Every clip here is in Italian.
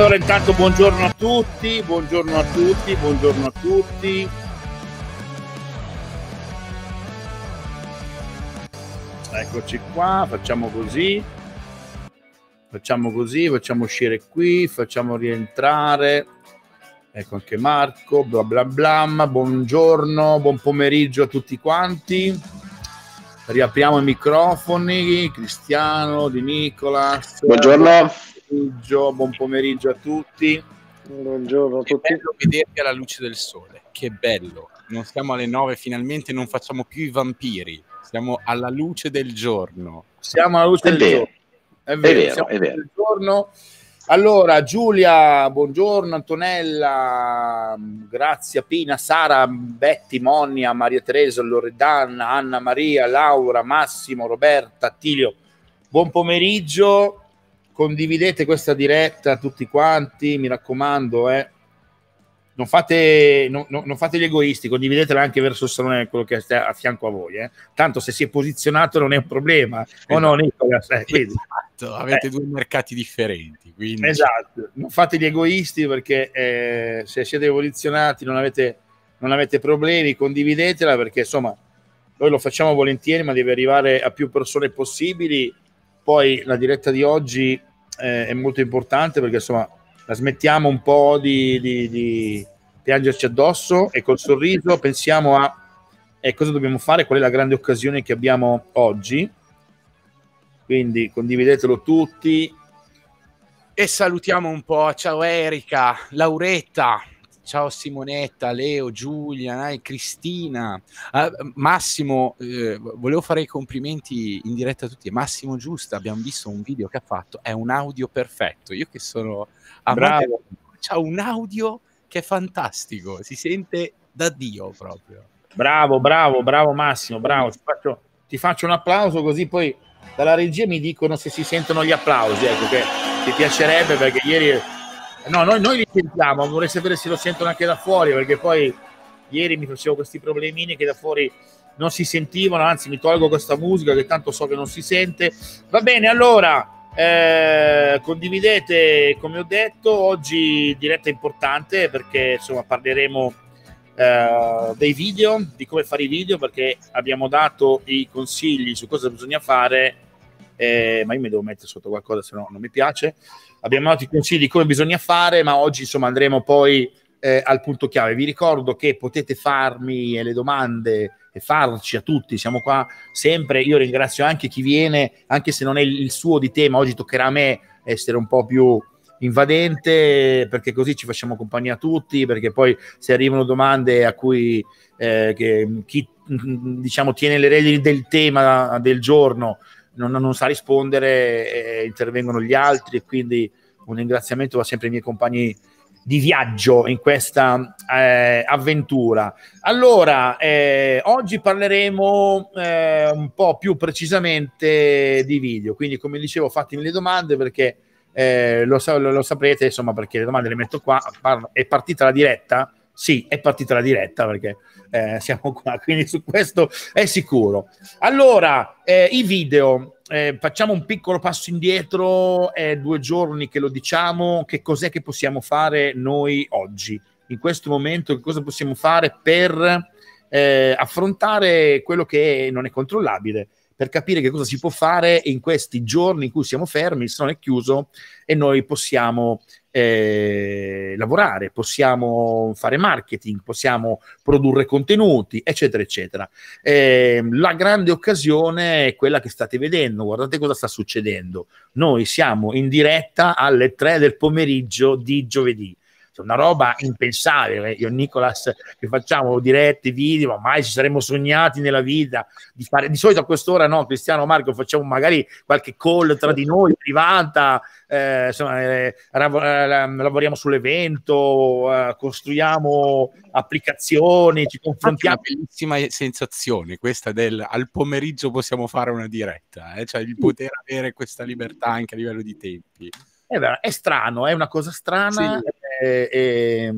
allora intanto buongiorno a tutti, buongiorno a tutti, buongiorno a tutti. Eccoci qua, facciamo così. Facciamo così, facciamo uscire qui, facciamo rientrare. Ecco anche Marco, bla bla bla, buongiorno, buon pomeriggio a tutti quanti. Riapriamo i microfoni, Cristiano, Di Nicola. Buongiorno pomeriggio, buon pomeriggio a tutti. Buongiorno a tutti. Che bello vedervi alla luce del sole, che bello. Non siamo alle nove finalmente, non facciamo più i vampiri, siamo alla luce del giorno. Siamo alla luce è del vero. giorno. È vero, è vero. È vero. Giorno. Allora, Giulia, buongiorno, Antonella, Grazia, Pina, Sara, Betty, Monia, Maria Teresa, Loredana, Anna Maria, Laura, Massimo, Roberta, Attilio. Buon pomeriggio condividete questa diretta tutti quanti, mi raccomando, eh. Non fate, no, non fate, gli egoisti, condividetela anche verso il salone, quello che sta a fianco a voi. Eh. Tanto se si è posizionato non è un problema, esatto. o no, esatto. Nicolas? Eh, esatto, avete eh. due mercati differenti. Quindi... Esatto, non fate gli egoisti perché eh, se siete posizionati non avete, non avete problemi, condividetela perché insomma noi lo facciamo volentieri, ma deve arrivare a più persone possibili. Poi la diretta di oggi eh, è molto importante perché insomma la smettiamo un po' di, di, di piangerci addosso e col sorriso pensiamo a eh, cosa dobbiamo fare, qual è la grande occasione che abbiamo oggi. Quindi condividetelo tutti. E salutiamo un po', ciao Erika, Lauretta, ciao Simonetta, Leo, Giulia, eh, Cristina, eh, Massimo, eh, volevo fare i complimenti in diretta a tutti, Massimo Giusta, abbiamo visto un video che ha fatto, è un audio perfetto, io che sono bravo, ha un audio che è fantastico, si sente da Dio proprio. Bravo, bravo, bravo Massimo, bravo, ti faccio, ti faccio un applauso così poi dalla regia mi dicono se si sentono gli applausi, ecco che ti piacerebbe perché ieri No, noi, noi li sentiamo, vorrei sapere se lo sentono anche da fuori, perché poi ieri mi facevo questi problemini che da fuori non si sentivano, anzi mi tolgo questa musica che tanto so che non si sente. Va bene, allora, eh, condividete, come ho detto, oggi diretta importante perché insomma parleremo eh, dei video, di come fare i video, perché abbiamo dato i consigli su cosa bisogna fare, eh, ma io mi devo mettere sotto qualcosa, se no non mi piace abbiamo dato i consigli di come bisogna fare, ma oggi insomma andremo poi eh, al punto chiave. Vi ricordo che potete farmi le domande e farci a tutti, siamo qua sempre. Io ringrazio anche chi viene, anche se non è il suo di tema, oggi toccherà a me essere un po' più invadente perché così ci facciamo compagnia a tutti perché poi se arrivano domande a cui eh, chi mm, mm, diciamo tiene le redini del tema del giorno non, non sa rispondere, intervengono gli altri e quindi un ringraziamento va sempre ai miei compagni di viaggio in questa eh, avventura. Allora, eh, oggi parleremo eh, un po' più precisamente di video, quindi come dicevo fatemi le domande perché eh, lo, lo, lo, saprete, insomma, perché le domande le metto qua, è partita la diretta? Sì, è partita la diretta perché eh, siamo qua, quindi su questo è sicuro. Allora, eh, i video, eh, facciamo un piccolo passo indietro, è due giorni che lo diciamo, che cos'è che possiamo fare noi oggi, in questo momento, che cosa possiamo fare per eh, affrontare quello che non è controllabile, per capire che cosa si può fare in questi giorni in cui siamo fermi, se non è chiuso e noi possiamo eh, lavorare, possiamo fare marketing, possiamo produrre contenuti, eccetera, eccetera. Eh, la grande occasione è quella che state vedendo, guardate cosa sta succedendo. Noi siamo in diretta alle 3 del pomeriggio di giovedì Esatto, una roba impensabile. Io e Nicolas che facciamo dirette, video, mai ci saremmo sognati nella vita di fare. Di solito a quest'ora no, Cristiano Marco facciamo magari qualche call tra di noi privata, eh, insomma, eh, eh lavoriamo sull'evento, eh, costruiamo applicazioni, ci confrontiamo. È una bellissima sensazione questa del al pomeriggio possiamo fare una diretta, eh, cioè il poter avere questa libertà anche a livello di tempi. È, vero, è strano, è una cosa strana, sì e,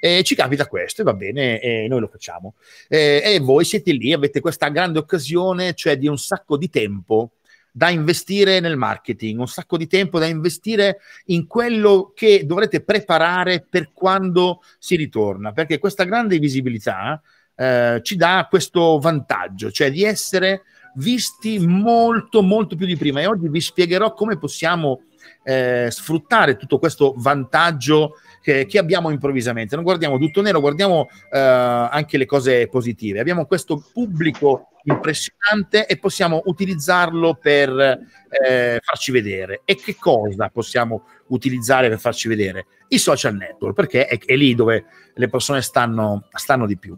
e, ci capita questo e va bene e noi lo facciamo. E, e voi siete lì, avete questa grande occasione, cioè di un sacco di tempo da investire nel marketing, un sacco di tempo da investire in quello che dovrete preparare per quando si ritorna, perché questa grande visibilità eh, ci dà questo vantaggio, cioè di essere visti molto molto più di prima e oggi vi spiegherò come possiamo eh, sfruttare tutto questo vantaggio che, che abbiamo improvvisamente. Non guardiamo tutto nero, guardiamo eh, anche le cose positive. Abbiamo questo pubblico impressionante e possiamo utilizzarlo per eh, farci vedere. E che cosa possiamo utilizzare per farci vedere? I social network, perché è, è lì dove le persone stanno, stanno di più.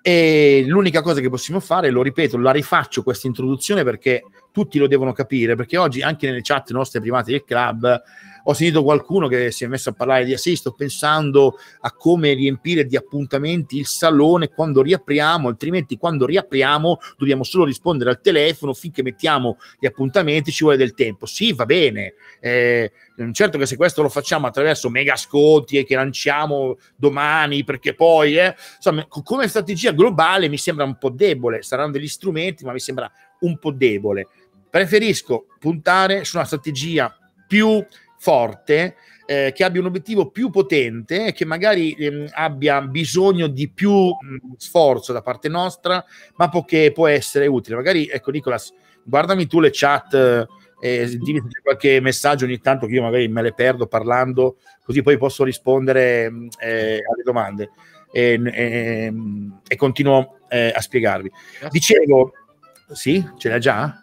E l'unica cosa che possiamo fare, lo ripeto, la rifaccio questa introduzione perché tutti lo devono capire, perché oggi anche nelle chat nostre private del club ho sentito qualcuno che si è messo a parlare di sì, sto pensando a come riempire di appuntamenti il salone quando riapriamo, altrimenti quando riapriamo dobbiamo solo rispondere al telefono finché mettiamo gli appuntamenti, ci vuole del tempo. Sì, va bene. Eh, certo che se questo lo facciamo attraverso mega sconti e che lanciamo domani perché poi, eh, insomma, come strategia globale mi sembra un po' debole, saranno degli strumenti, ma mi sembra un po' debole. Preferisco puntare su una strategia più forte, eh, che abbia un obiettivo più potente e che magari ehm, abbia bisogno di più mh, sforzo da parte nostra, ma po- che può essere utile. Magari, ecco Nicolas, guardami tu le chat, eh, dimmi qualche messaggio ogni tanto che io magari me le perdo parlando, così poi posso rispondere eh, alle domande e, ehm, e, ehm, e continuo eh, a spiegarvi. Dicevo, sì, ce l'ha già?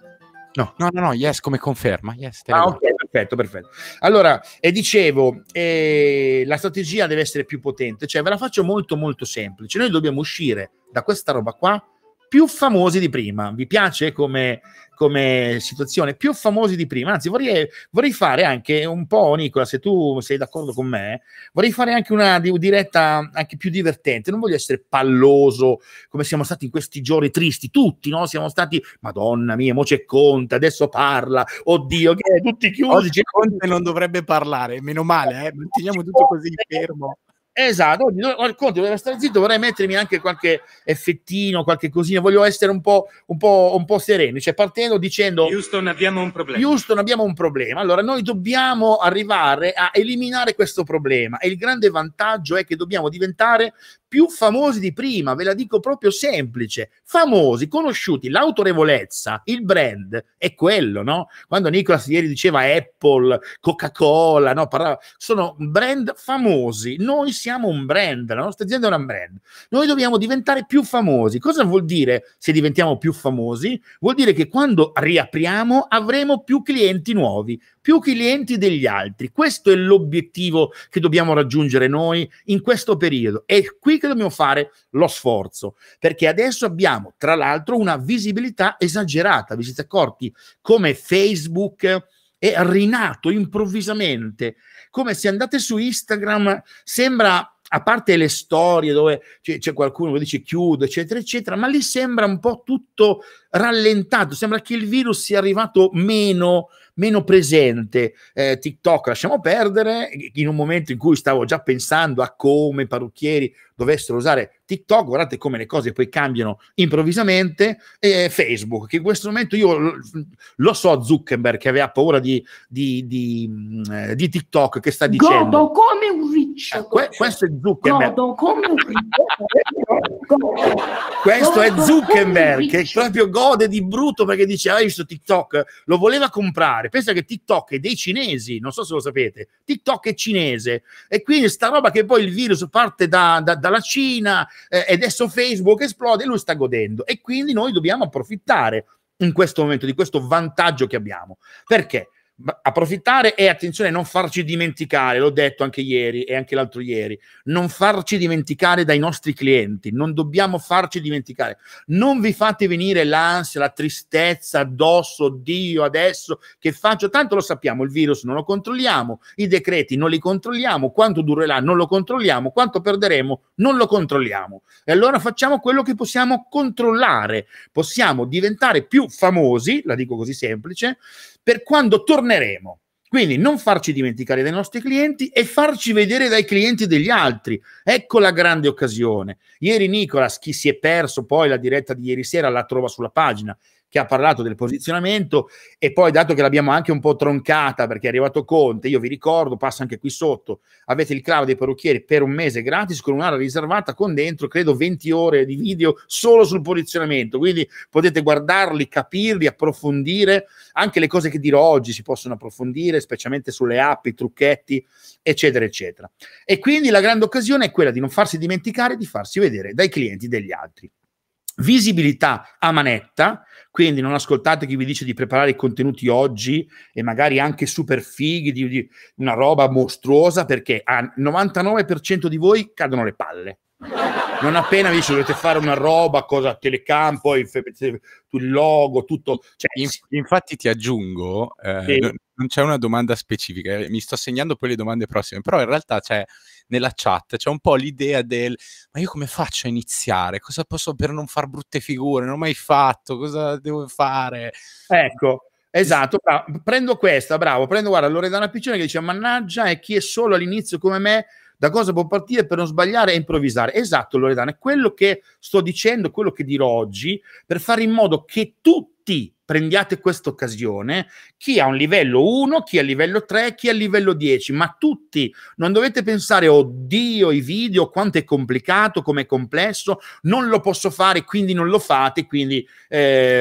No. no, no, no, yes, come conferma. Yes, ah, ok, Perfetto, perfetto. Allora, e dicevo, eh, la strategia deve essere più potente, cioè ve la faccio molto molto semplice. Noi dobbiamo uscire da questa roba qua più famosi di prima. Vi piace come, come situazione? Più famosi di prima. Anzi, vorrei, vorrei, fare anche un po', Nicola, se tu sei d'accordo con me, vorrei fare anche una diretta anche più divertente. Non voglio essere palloso come siamo stati in questi giorni tristi. Tutti, no? Siamo stati, madonna mia, mo c'è Conte, adesso parla. Oddio, che è tutti chiusi. Oggi Conte non dovrebbe parlare, meno male, eh? Manteniamo tutto così fermo. Esatto, oggi, Conte deve stare zitto, vorrei mettermi anche qualche effettino, qualche cosina, voglio essere un po', un po', un po sereno, cioè partendo dicendo Houston abbiamo un problema. Houston abbiamo un problema, allora noi dobbiamo arrivare a eliminare questo problema e il grande vantaggio è che dobbiamo diventare più famosi di prima, ve la dico proprio semplice, famosi, conosciuti, l'autorevolezza, il brand è quello, no? Quando Nicolas ieri diceva Apple, Coca-Cola, no? Parlava, sono brand famosi, noi siamo un brand, la nostra azienda è una brand, noi dobbiamo diventare più famosi. Cosa vuol dire se diventiamo più famosi? Vuol dire che quando riapriamo avremo più clienti nuovi, più clienti degli altri. Questo è l'obiettivo che dobbiamo raggiungere noi in questo periodo. È qui che dobbiamo fare lo sforzo, perché adesso abbiamo, tra l'altro, una visibilità esagerata. Vi siete accorti come Facebook è rinato improvvisamente, come se andate su Instagram sembra a parte le storie dove c'è, qualcuno che dice chiudo, eccetera, eccetera, ma lì sembra un po' tutto rallentato, sembra che il virus sia arrivato meno meno presente eh, TikTok lasciamo perdere in un momento in cui stavo già pensando a come parrucchieri dovessero usare TikTok, guardate come le cose poi cambiano improvvisamente, e Facebook, che in questo momento io lo so Zuckerberg che aveva paura di, di, di, eh, di TikTok che sta dicendo... Godo come un riccio! Eh, que- questo è Zuckerberg. Godo come un riccio! questo Godo è Zuckerberg che proprio gode di brutto perché dice, ah, hai visto TikTok? Lo voleva comprare. Pensa che TikTok è dei cinesi, non so se lo sapete, TikTok è cinese. E quindi sta roba che poi il virus parte da, da, da la Cina eh, e adesso Facebook esplode e lui sta godendo e quindi noi dobbiamo approfittare in questo momento di questo vantaggio che abbiamo. Perché? approfittare e attenzione non farci dimenticare, l'ho detto anche ieri e anche l'altro ieri, non farci dimenticare dai nostri clienti, non dobbiamo farci dimenticare, non vi fate venire l'ansia, la tristezza addosso, Dio adesso che faccio, tanto lo sappiamo, il virus non lo controlliamo, i decreti non li controlliamo, quanto durerà non lo controlliamo, quanto perderemo non lo controlliamo e allora facciamo quello che possiamo controllare, possiamo diventare più famosi, la dico così semplice, per quando torneremo. Quindi non farci dimenticare dai nostri clienti e farci vedere dai clienti degli altri. Ecco la grande occasione. Ieri Nicolas, chi si è perso poi la diretta di ieri sera, la trova sulla pagina che ha parlato del posizionamento e poi dato che l'abbiamo anche un po' troncata perché è arrivato Conte, io vi ricordo, passa anche qui sotto, avete il cloud dei parrucchieri per un mese gratis con un'area riservata con dentro credo 20 ore di video solo sul posizionamento, quindi potete guardarli, capirli, approfondire, anche le cose che dirò oggi si possono approfondire, specialmente sulle app, i trucchetti, eccetera, eccetera. E quindi la grande occasione è quella di non farsi dimenticare di farsi vedere dai clienti degli altri. Visibilità a manetta, quindi non ascoltate chi vi dice di preparare i contenuti oggi e magari anche super fighi, di, di una roba mostruosa, perché al 99% di voi cadono le palle. Non appena vi dice dovete fare una roba, cosa telecampo, il, il logo, tutto. Cioè, infatti ti aggiungo, eh, sì. non c'è una domanda specifica, eh, mi sto segnando poi le domande prossime, però in realtà c'è cioè, nella chat, c'è un po' l'idea del ma io come faccio a iniziare? Cosa posso per non far brutte figure? Non ho mai fatto, cosa devo fare? Ecco, Esatto, bravo. prendo questa, bravo, prendo guarda Loredana Piccione che dice mannaggia e chi è solo all'inizio come me da cosa può partire per non sbagliare e improvvisare. Esatto Loredana, è quello che sto dicendo, quello che dirò oggi per fare in modo che tutti tutti prendiate questa occasione, chi ha un livello 1, chi ha livello 3, chi ha livello 10, ma tutti, non dovete pensare, oddio, oh i video, quanto è complicato, com'è complesso, non lo posso fare, quindi non lo fate, quindi eh,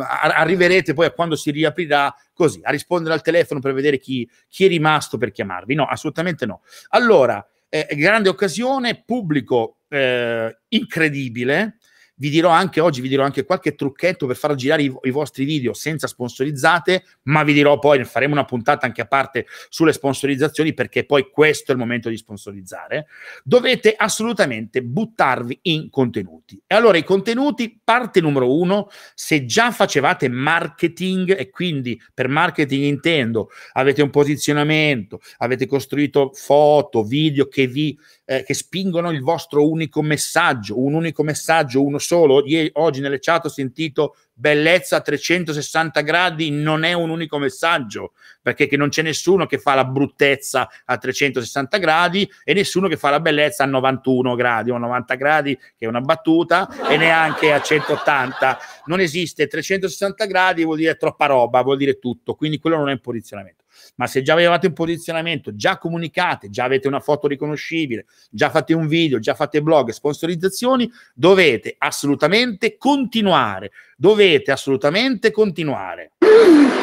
arriverete poi a quando si riaprirà così, a rispondere al telefono per vedere chi, chi è rimasto per chiamarvi. No, assolutamente no. Allora, eh, grande occasione, pubblico eh, incredibile, vi dirò anche oggi, vi dirò anche qualche trucchetto per far girare i, i vostri video senza sponsorizzate, ma vi dirò poi, faremo una puntata anche a parte sulle sponsorizzazioni perché poi questo è il momento di sponsorizzare. Dovete assolutamente buttarvi in contenuti. E allora i contenuti, parte numero uno, se già facevate marketing e quindi per marketing intendo avete un posizionamento, avete costruito foto, video che vi eh, che spingono il vostro unico messaggio, un unico messaggio, uno solo, oggi nelle chat ho sentito bellezza a 360 gradi non è un unico messaggio, perché non c'è nessuno che fa la bruttezza a 360 gradi e nessuno che fa la bellezza a 91 gradi o 90 gradi, che è una battuta, e neanche a 180. Non esiste 360 gradi, vuol dire troppa roba, vuol dire tutto, quindi quello non è un posizionamento ma se già avevate un posizionamento, già comunicate, già avete una foto riconoscibile, già fate un video, già fate blog, sponsorizzazioni, dovete assolutamente continuare, dovete assolutamente continuare.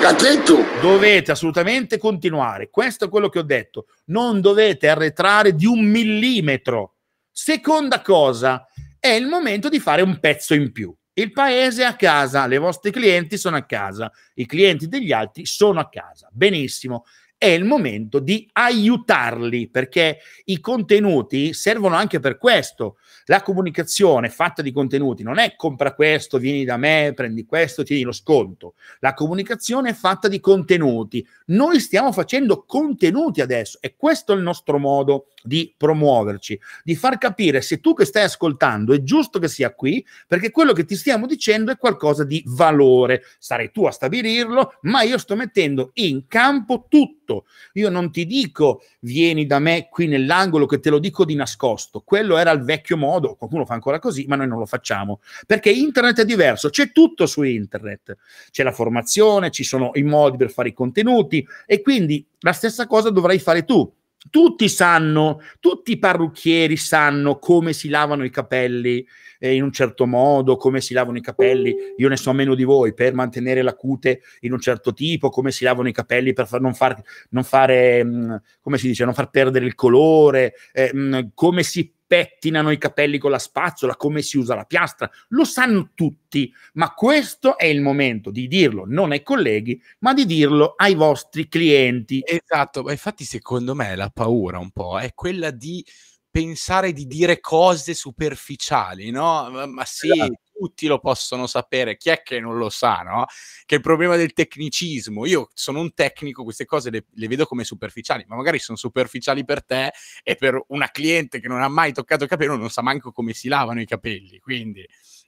Cacchetto. Dovete assolutamente continuare. Questo è quello che ho detto. Non dovete arretrare di un millimetro. Seconda cosa, è il momento di fare un pezzo in più. Il paese è a casa, le vostre clienti sono a casa, i clienti degli altri sono a casa. Benissimo è il momento di aiutarli perché i contenuti servono anche per questo. La comunicazione fatta di contenuti non è compra questo, vieni da me, prendi questo, tieni lo sconto. La comunicazione è fatta di contenuti. Noi stiamo facendo contenuti adesso e questo è il nostro modo di promuoverci, di far capire se tu che stai ascoltando è giusto che sia qui, perché quello che ti stiamo dicendo è qualcosa di valore. Sarai tu a stabilirlo, ma io sto mettendo in campo tutto. Io non ti dico vieni da me qui nell'angolo che te lo dico di nascosto. Quello era il vecchio modo, qualcuno fa ancora così, ma noi non lo facciamo, perché internet è diverso, c'è tutto su internet. C'è la formazione, ci sono i modi per fare i contenuti e quindi la stessa cosa dovrai fare tu tutti sanno, tutti i parrucchieri sanno come si lavano i capelli eh, in un certo modo, come si lavano i capelli, io ne so meno di voi, per mantenere la cute in un certo tipo, come si lavano i capelli per far, non, far, non, fare, mh, mm, come si dice, non far perdere il colore, eh, mh, mm, come si pettinano i capelli con la spazzola, come si usa la piastra, lo sanno tutti, ma questo è il momento di dirlo non ai colleghi, ma di dirlo ai vostri clienti. Esatto, ma infatti secondo me la paura un po' è quella di pensare di dire cose superficiali, no? Ma, sì, esatto tutti lo possono sapere, chi è che non lo sa, no? Che il problema del tecnicismo, io sono un tecnico, queste cose le, le vedo come superficiali, ma magari sono superficiali per te e per una cliente che non ha mai toccato il capello non sa manco come si lavano i capelli, quindi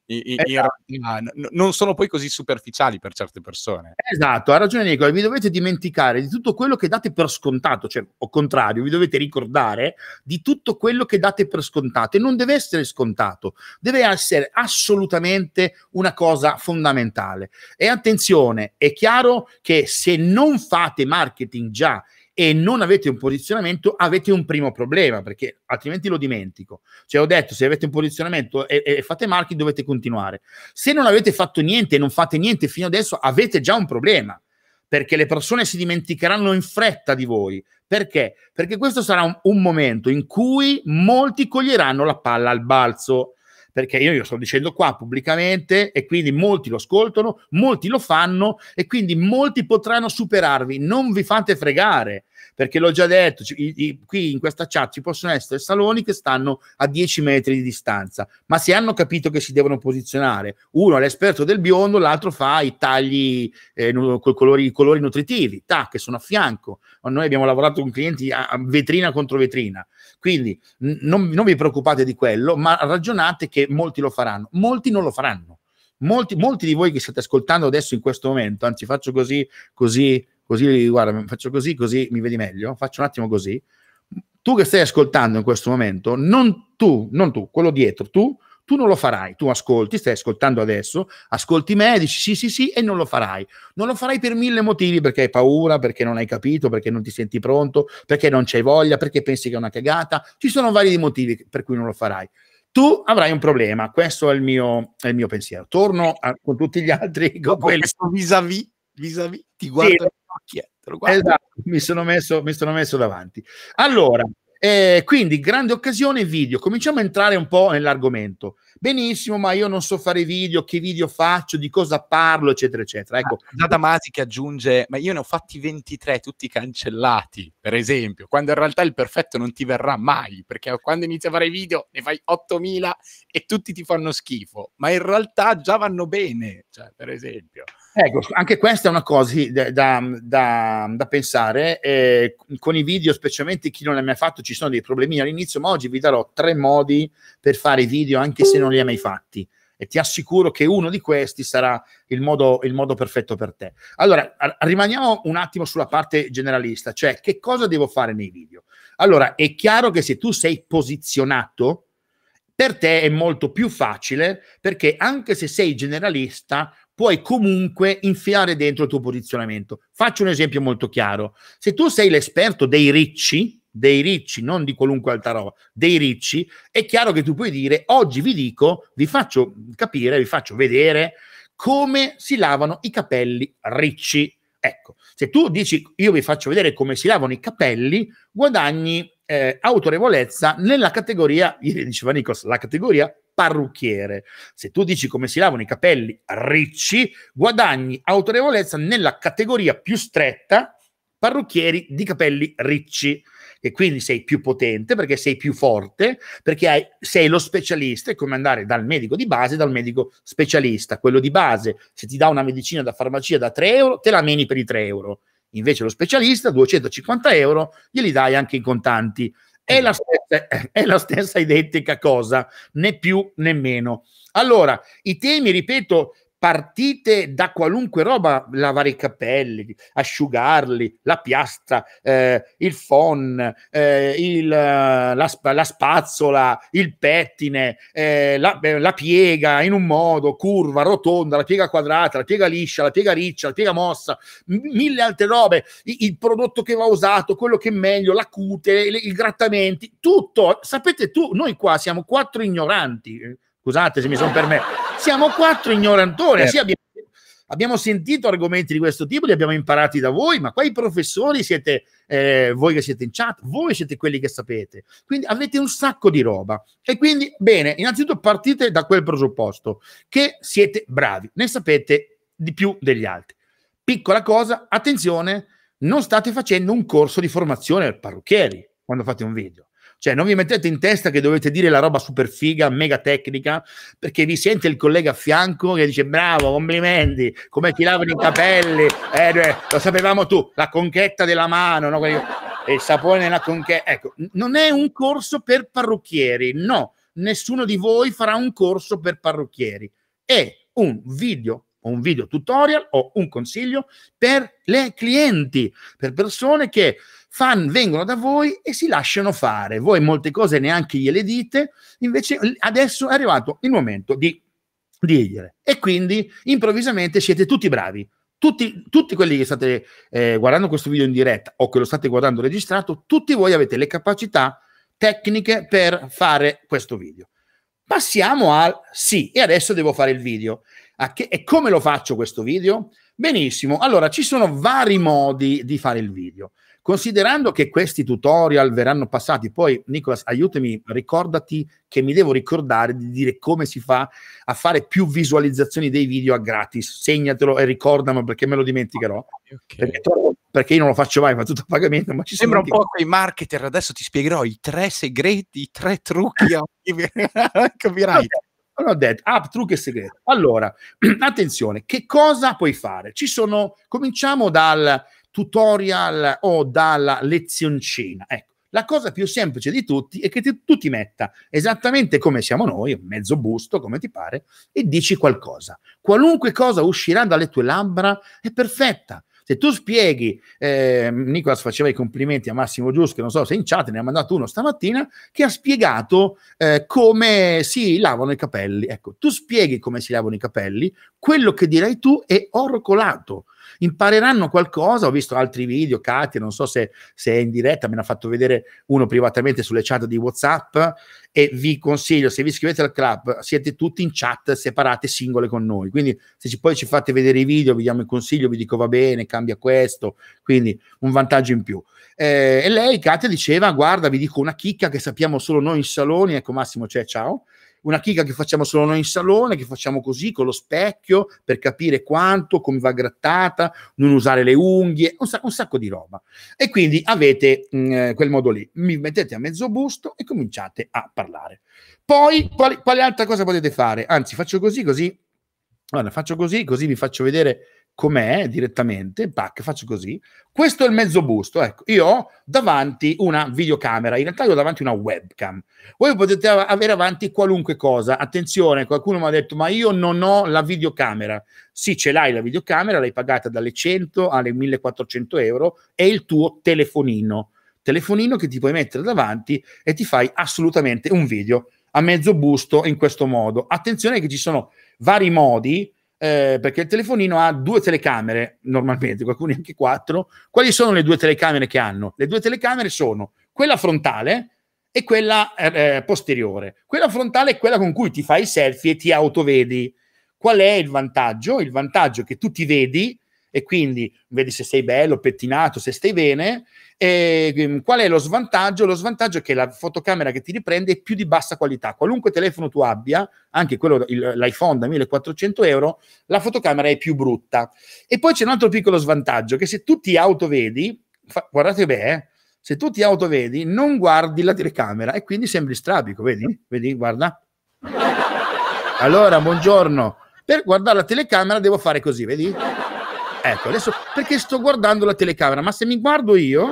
i, esatto. in realtà non sono poi così superficiali per certe persone. Esatto, ha ragione Nicola, vi dovete dimenticare di tutto quello che date per scontato, cioè al contrario, vi dovete ricordare di tutto quello che date per scontato e non deve essere scontato, deve essere assolutamente una cosa fondamentale. E attenzione, è chiaro che se non fate marketing già e non avete un posizionamento, avete un primo problema, perché altrimenti lo dimentico. Cioè ho detto, se avete un posizionamento e, e fate marketing dovete continuare. Se non avete fatto niente e non fate niente fino adesso, avete già un problema, perché le persone si dimenticheranno in fretta di voi. Perché? Perché questo sarà un, un momento in cui molti coglieranno la palla al balzo perché io, io sto dicendo qua pubblicamente e quindi molti lo ascoltano, molti lo fanno e quindi molti potranno superarvi. Non vi fate fregare, perché l'ho già detto, i, i, qui in questa chat ci possono essere saloni che stanno a 10 metri di distanza, ma se hanno capito che si devono posizionare, uno è l'esperto del biondo, l'altro fa i tagli eh, con colori, i colori nutritivi, tac, che sono a fianco. Ma Noi abbiamo lavorato con clienti a, a vetrina contro vetrina quindi non, non vi preoccupate di quello, ma ragionate che molti lo faranno, molti non lo faranno. Molti, molti, di voi che state ascoltando adesso in questo momento, anzi faccio così, così, così, guarda, faccio così, così mi vedi meglio, faccio un attimo così. Tu che stai ascoltando in questo momento, non tu, non tu, quello dietro, tu tu non lo farai, tu ascolti, stai ascoltando adesso, ascolti me, dici sì, sì, sì e non lo farai. Non lo farai per mille motivi, perché hai paura, perché non hai capito, perché non ti senti pronto, perché non c'hai voglia, perché pensi che è una cagata, ci sono vari motivi per cui non lo farai. Tu avrai un problema, questo è il mio, è il mio pensiero. Torno a, con tutti gli altri. Con questo vis-à-vis, vis-à-vis, ti guardo sì. occhi. Esatto, mi sono, messo, mi sono messo davanti. Allora, e quindi grande occasione video. Cominciamo a entrare un po' nell'argomento. Benissimo, ma io non so fare video, che video faccio, di cosa parlo, eccetera, eccetera. Ecco, ah, Masi che aggiunge, ma io ne ho fatti 23 tutti cancellati, per esempio, quando in realtà il perfetto non ti verrà mai, perché quando inizi a fare video ne fai 8000 e tutti ti fanno schifo, ma in realtà già vanno bene, cioè, per esempio. Ecco, anche questa è una cosa da, da, da pensare. Eh, con i video, specialmente chi non l'ha mai fatto, ci sono dei problemi all'inizio, ma oggi vi darò tre modi per fare i video anche se non li hai mai fatti. E ti assicuro che uno di questi sarà il modo, il modo perfetto per te. Allora, rimaniamo un attimo sulla parte generalista, cioè che cosa devo fare nei video. Allora, è chiaro che se tu sei posizionato, per te è molto più facile perché anche se sei generalista puoi comunque infilare dentro il tuo posizionamento. Faccio un esempio molto chiaro. Se tu sei l'esperto dei ricci, dei ricci, non di qualunque altra roba, dei ricci, è chiaro che tu puoi dire oggi vi dico, vi faccio capire, vi faccio vedere come si lavano i capelli ricci. Ecco, se tu dici io vi faccio vedere come si lavano i capelli, guadagni eh, autorevolezza nella categoria, ieri diceva Nikos, la categoria parrucchiere. Se tu dici come si lavano i capelli ricci, guadagni autorevolezza nella categoria più stretta parrucchieri di capelli ricci e quindi sei più potente perché sei più forte, perché hai, sei lo specialista, è come andare dal medico di base dal medico specialista. Quello di base, se ti dà una medicina da farmacia da 3 euro, te la meni per i 3 euro. Invece lo specialista, 250 euro, glieli dai anche in contanti. È la, stessa, eh, è la stessa identica cosa, né più né meno. Allora, i temi, ripeto, partite da qualunque roba, lavare i capelli, asciugarli, la piastra, eh, il fon, eh, il, la, la, spazzola, il pettine, eh, la, eh, la, piega in un modo, curva, rotonda, la piega quadrata, la piega liscia, la piega riccia, la piega mossa, mille altre robe, il, il prodotto che va usato, quello che è meglio, la cute, i grattamenti, tutto. Sapete tu, noi qua siamo quattro ignoranti, scusate se mi sono permesso siamo quattro ignorantoni, certo. sì, abbiamo, abbiamo, sentito argomenti di questo tipo, li abbiamo imparati da voi, ma qua i professori siete eh, voi che siete in chat, voi siete quelli che sapete. Quindi avete un sacco di roba. E quindi, bene, innanzitutto partite da quel presupposto che siete bravi, ne sapete di più degli altri. Piccola cosa, attenzione, non state facendo un corso di formazione per parrucchieri quando fate un video cioè, non vi mettete in testa che dovete dire la roba super figa, mega tecnica, perché vi sente il collega a fianco che dice bravo, complimenti, come ti lavano i capelli, eh, lo sapevamo tu, la conchetta della mano, no? il sapone nella conchetta. Ecco, non è un corso per parrucchieri, no. Nessuno di voi farà un corso per parrucchieri. È un video un video tutorial o un consiglio per le clienti, per persone che fan vengono da voi e si lasciano fare. Voi molte cose neanche gliele dite, invece adesso è arrivato il momento di dirgliele. E quindi improvvisamente siete tutti bravi. Tutti, tutti quelli che state eh, guardando questo video in diretta o che lo state guardando registrato, tutti voi avete le capacità tecniche per fare questo video. Passiamo al sì, e adesso devo fare il video. Che, e come lo faccio questo video? Benissimo, allora ci sono vari modi di fare il video. Considerando che questi tutorial verranno passati, poi Nicolas, aiutami, ricordati che mi devo ricordare di dire come si fa a fare più visualizzazioni dei video a gratis. Segnatelo e ricordamelo perché me lo dimenticherò. Okay. Perché, perché, io non lo faccio mai, ma tutto a pagamento. Ma ci Sembra un po' quei marketer, adesso ti spiegherò i tre segreti, i tre trucchi a copyright. Non ho detto app, ah, trucchi e segreti. Allora, attenzione, che cosa puoi fare? Ci sono, cominciamo dal, tutorial o dalla lezioncina. Ecco, la cosa più semplice di tutti è che ti, tu ti metta esattamente come siamo noi, mezzo busto, come ti pare, e dici qualcosa. Qualunque cosa uscirà dalle tue labbra è perfetta. Se tu spieghi, eh, Nicolas faceva i complimenti a Massimo Giusto, che non so se in chat ne ha mandato uno stamattina, che ha spiegato eh, come si lavano i capelli. Ecco, tu spieghi come si lavano i capelli, quello che dirai tu è orcolato. Impareranno qualcosa, ho visto altri video, Katia, non so se, se è in diretta, me ne ha fatto vedere uno privatamente sulle chat di Whatsapp e vi consiglio, se vi iscrivete al club, siete tutti in chat separate, singole con noi. Quindi se ci, poi ci fate vedere i video, vi diamo il consiglio, vi dico va bene, cambia questo, quindi un vantaggio in più. Eh, e lei, Katia, diceva, guarda, vi dico una chicca che sappiamo solo noi in saloni, ecco Massimo c'è, ciao una chiga che facciamo solo noi in salone, che facciamo così con lo specchio per capire quanto, come va grattata, non usare le unghie, un sacco, un sacco di roba. E quindi avete mh, mm, eh, quel modo lì, mi mettete a mezzo busto e cominciate a parlare. Poi, quali, quale altra cosa potete fare? Anzi, faccio così, così, allora, faccio così, così vi faccio vedere com'è direttamente, pac, faccio così. Questo è il mezzo busto, ecco. Io ho davanti una videocamera, in realtà io ho davanti una webcam. Voi potete avere avanti qualunque cosa. Attenzione, qualcuno mi ha detto, ma io non ho la videocamera. Sì, ce l'hai la videocamera, l'hai pagata dalle 100 alle 1400 euro, è il tuo telefonino. Telefonino che ti puoi mettere davanti e ti fai assolutamente un video a mezzo busto in questo modo. Attenzione che ci sono vari modi, eh, perché il telefonino ha due telecamere normalmente, qualcuno anche quattro. Quali sono le due telecamere che hanno? Le due telecamere sono quella frontale e quella eh, eh, posteriore. Quella frontale è quella con cui ti fai i selfie e ti autovedi. Qual è il vantaggio? Il vantaggio è che tu ti vedi e quindi vedi se sei bello, pettinato, se stai bene. E, ehm, qual è lo svantaggio? Lo svantaggio è che la fotocamera che ti riprende è più di bassa qualità. Qualunque telefono tu abbia, anche quello, il, l'iPhone da 1400 euro, la fotocamera è più brutta. E poi c'è un altro piccolo svantaggio, che se tu ti autovedi, fa, guardate bene, eh, se tu ti autovedi non guardi la telecamera e quindi sembri strabico, vedi? Vedi, guarda. Allora, buongiorno. Per guardare la telecamera devo fare così, vedi? Ecco, adesso perché sto guardando la telecamera, ma se mi guardo io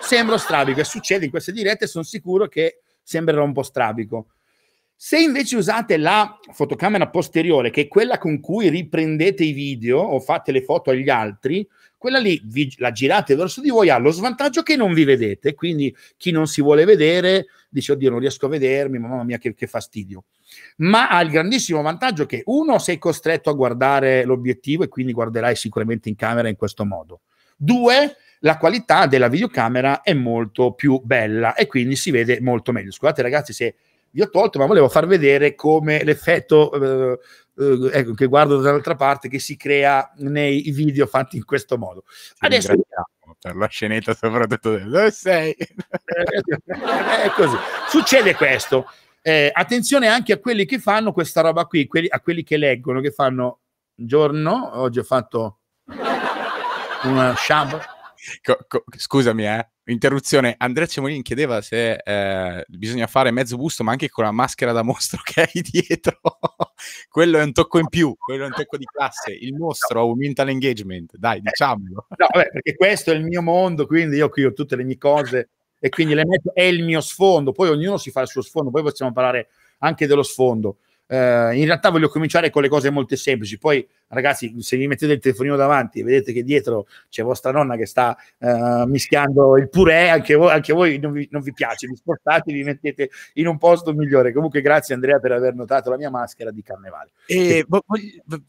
sembro strabico e succede in queste dirette, sono sicuro che sembrerà un po' strabico. Se invece usate la fotocamera posteriore, che è quella con cui riprendete i video o fate le foto agli altri, quella lì vi, la girate verso di voi, ha lo svantaggio che non vi vedete, quindi chi non si vuole vedere dice oddio non riesco a vedermi, mamma mia che, che fastidio ma ha il grandissimo vantaggio che uno sei costretto a guardare l'obiettivo e quindi guarderai sicuramente in camera in questo modo. Due, la qualità della videocamera è molto più bella e quindi si vede molto meglio. Scusate ragazzi se vi ho tolto, ma volevo far vedere come l'effetto eh, eh ecco, che guardo dall'altra parte che si crea nei video fatti in questo modo. Ti Adesso per la scenetta soprattutto del dove sei? Eh, è così. Succede questo. Eh, attenzione anche a quelli che fanno questa roba qui, quelli, a quelli che leggono, che fanno giorno, oggi ho fatto una shampoo. scusami, eh. Interruzione, Andrea Cemolin chiedeva se eh, bisogna fare mezzo busto, ma anche con la maschera da mostro che hai dietro. quello è un tocco in più, quello è un tocco di classe. Il mostro no. aumenta l'engagement, dai, diciamolo. No, vabbè, perché questo è il mio mondo, quindi io qui ho tutte le mie cose e quindi le metto, è il mio sfondo, poi ognuno si fa il suo sfondo, poi possiamo parlare anche dello sfondo. Eh, in realtà voglio cominciare con le cose molto semplici, poi ragazzi se vi mettete il telefonino davanti e vedete che dietro c'è vostra nonna che sta eh, mischiando il purè, anche voi, anche voi non, vi, non, vi, piace, vi spostate, e vi mettete in un posto migliore. Comunque grazie Andrea per aver notato la mia maschera di carnevale. E,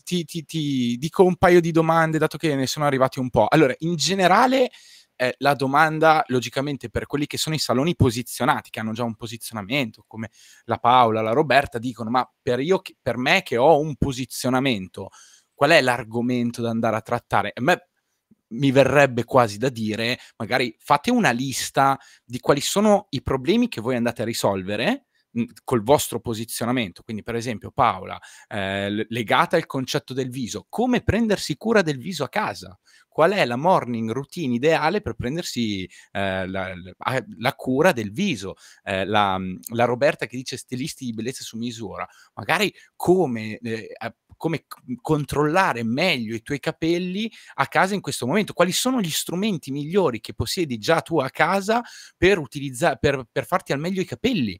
ti, ti, ti dico un paio di domande, dato che ne sono arrivati un po'. Allora, in generale eh, la domanda logicamente per quelli che sono i saloni posizionati, che hanno già un posizionamento, come la Paola, la Roberta, dicono, ma per, io, per me che ho un posizionamento, qual è l'argomento da andare a trattare? A me mi verrebbe quasi da dire, magari fate una lista di quali sono i problemi che voi andate a risolvere Mhmm, col vostro posizionamento, quindi per esempio Paola, eh, legata al concetto del viso, come prendersi cura del viso a casa? Qual è la morning routine ideale per prendersi eh, la, la, la, cura del viso? Eh, la, mhmm, la, Roberta che dice stilisti di bellezza su misura, magari come eh, come mhmm, controllare meglio i tuoi capelli a casa in questo momento, quali sono gli strumenti migliori che possiedi già tu a casa per, per, per farti al meglio i capelli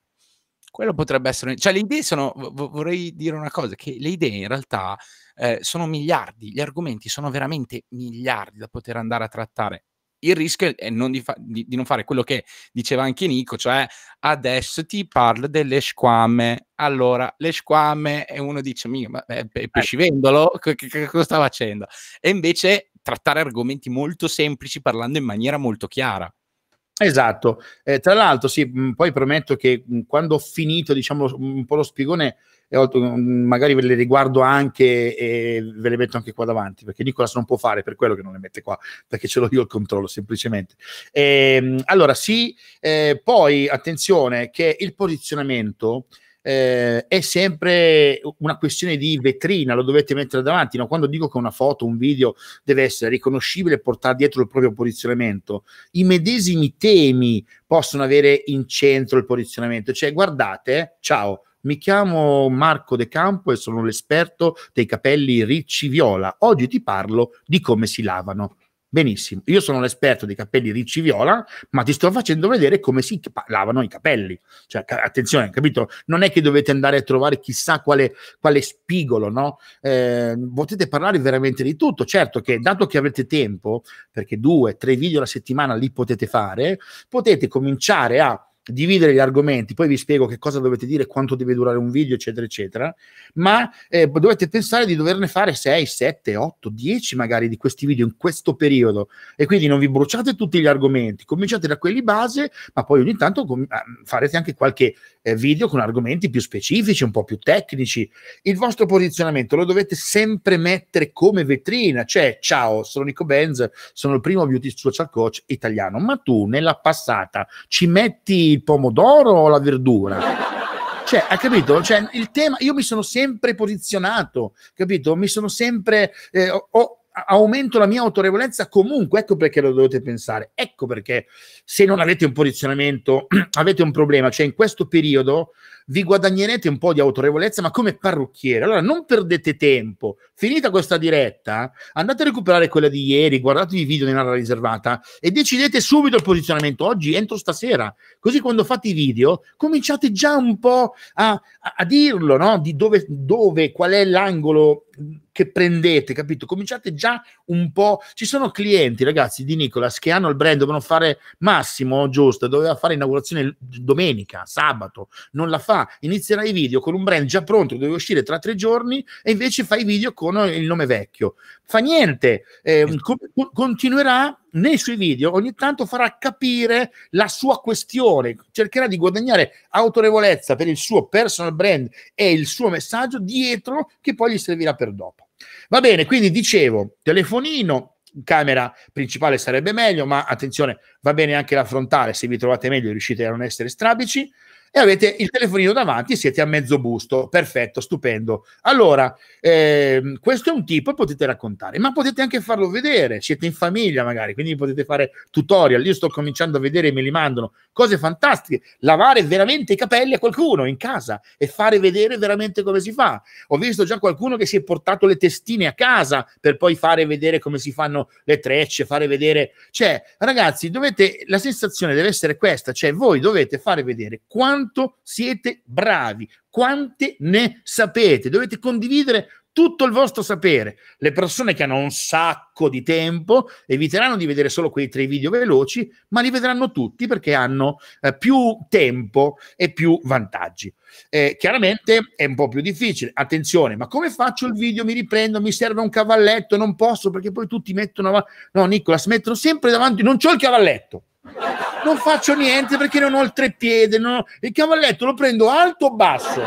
quello potrebbe essere... Cioè le idee sono, vorrei dire una cosa, che le idee in realtà eh, sono miliardi, gli argomenti sono veramente miliardi da poter andare a trattare. Il rischio è non di, fa- di, di, non fare quello che diceva anche Nico, cioè adesso ti parlo delle squame. Allora, le squame, e uno dice, mica, ma è, eh, è eh. pescivendolo, che, che, che cosa sta facendo? E invece trattare argomenti molto semplici parlando in maniera molto chiara Esatto, eh, tra l'altro sì, poi prometto che quando ho finito diciamo un po' lo spiegone, eh, magari ve le riguardo anche e ve le metto anche qua davanti, perché Nicolas non può fare per quello che non le mette qua, perché ce l'ho io il controllo semplicemente. E, ehm, allora sì, eh, poi attenzione che il posizionamento eh, è sempre una questione di vetrina, lo dovete mettere davanti. No? Quando dico che una foto, un video deve essere riconoscibile e portare dietro il proprio posizionamento, i medesimi temi possono avere in centro il posizionamento. Cioè, guardate, ciao, mi chiamo Marco De Campo e sono l'esperto dei capelli ricci viola. Oggi ti parlo di come si lavano. Benissimo, io sono l'esperto dei capelli ricci viola, ma ti sto facendo vedere come si lavano i capelli. Cioè, attenzione, capito? Non è che dovete andare a trovare chissà quale, quale spigolo, no? Eh, potete parlare veramente di tutto. Certo che, dato che avete tempo, perché due, tre video alla settimana li potete fare, potete cominciare a dividere gli argomenti, poi vi spiego che cosa dovete dire, quanto deve durare un video, eccetera, eccetera, ma eh, dovete pensare di doverne fare 6, 7, 8, 10 magari di questi video in questo periodo e quindi non vi bruciate tutti gli argomenti, cominciate da quelli base, ma poi ogni tanto com- ah, farete anche qualche eh, video con argomenti più specifici, un po' più tecnici. Il vostro posizionamento lo dovete sempre mettere come vetrina, cioè ciao, sono Nico Benz, sono il primo beauty social coach italiano, ma tu nella passata ci metti il pomodoro o la verdura? Cioè, ha capito? Cioè, il tema, io mi sono sempre posizionato, capito? Mi sono sempre... Eh, ho, aumento la mia autorevolezza comunque, ecco perché lo dovete pensare, ecco perché se non avete un posizionamento avete un problema, cioè in questo periodo vi guadagnerete un po' di autorevolezza, ma come parrucchiere. Allora non perdete tempo. Finita questa diretta, andate a recuperare quella di ieri, guardatevi i video di Narra riservata e decidete subito il posizionamento oggi, entro stasera. Così quando fate i video cominciate già un po' a, a, a dirlo, no? Di dove, dove, qual è l'angolo che prendete, capito? Cominciate già un po'. Ci sono clienti, ragazzi, di Nicolas che hanno il brand, dovevano fare Massimo Giusto, doveva fare inaugurazione domenica, sabato, non la fa. Inizierai i video con un brand già pronto, doveva uscire tra tre giorni e invece fai i video con il nome vecchio. Fa niente, eh, continuerà nei suoi video ogni tanto farà capire la sua questione, cercherà di guadagnare autorevolezza per il suo personal brand e il suo messaggio dietro che poi gli servirà per dopo. Va bene, quindi dicevo, telefonino, camera principale sarebbe meglio, ma attenzione, va bene anche la frontale se vi trovate meglio riuscite a non essere strabici e avete il telefonino davanti, siete a mezzo busto, perfetto, stupendo. Allora, ehm, questo è un tipo, potete raccontare, ma potete anche farlo vedere, siete in famiglia magari, quindi potete fare tutorial, io sto cominciando a vedere me li mandano, cose fantastiche, lavare veramente i capelli a qualcuno in casa e fare vedere veramente come si fa. Ho visto già qualcuno che si è portato le testine a casa per poi fare vedere come si fanno le trecce, fare vedere, cioè ragazzi, dovete, la sensazione deve essere questa, cioè voi dovete fare vedere quando quanto siete bravi, quante ne sapete. Dovete condividere tutto il vostro sapere. Le persone che hanno un sacco di tempo eviteranno di vedere solo quei tre video veloci, ma li vedranno tutti perché hanno eh, più tempo e più vantaggi. Eh, chiaramente è un po' più difficile, attenzione, ma come faccio il video? Mi riprendo, mi serve un cavalletto, non posso perché poi tutti mettono... Av- no, Nicola, mettono sempre davanti, non c'ho il cavalletto non faccio niente perché non ho il treppiede. Ho... Il cavalletto lo prendo alto o basso?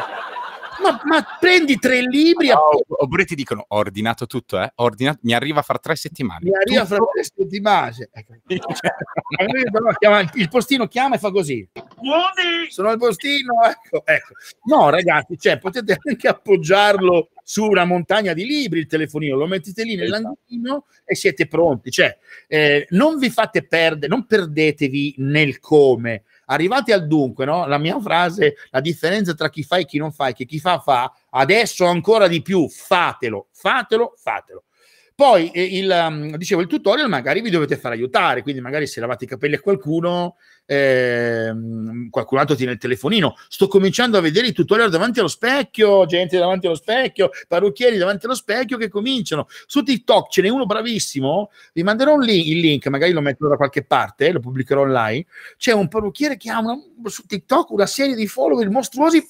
Ma, ma prendi tre libri. No, a... Ah, ti dicono: Ho ordinato tutto, eh? ordinato... mi arriva fra tre settimane. Mi arriva tutto. fra tre settimane. Ecco. il postino chiama e fa così. Sono il postino, ecco, ecco. No, ragazzi, cioè, potete anche appoggiarlo su una montagna di libri il telefonino, lo mettete lì esatto. nell'angolino e siete pronti. Cioè, eh, non vi fate perdere, non perdetevi nel come. Arrivate al dunque, no? la mia frase, la differenza tra chi fa e chi non fa è che chi fa fa, adesso ancora di più, fatelo, fatelo, fatelo. Poi eh, il, um, dicevo, il tutorial magari vi dovete far aiutare, quindi magari se lavate i capelli a qualcuno eh, qualcun altro tiene il telefonino. Sto cominciando a vedere i tutorial davanti allo specchio, gente davanti allo specchio, parrucchieri davanti allo specchio che cominciano. Su TikTok ce n'è uno bravissimo, vi manderò un link, il link, magari lo metterò da qualche parte, lo pubblicherò online. C'è un parrucchiere che ha una, su TikTok una serie di follower mostruosi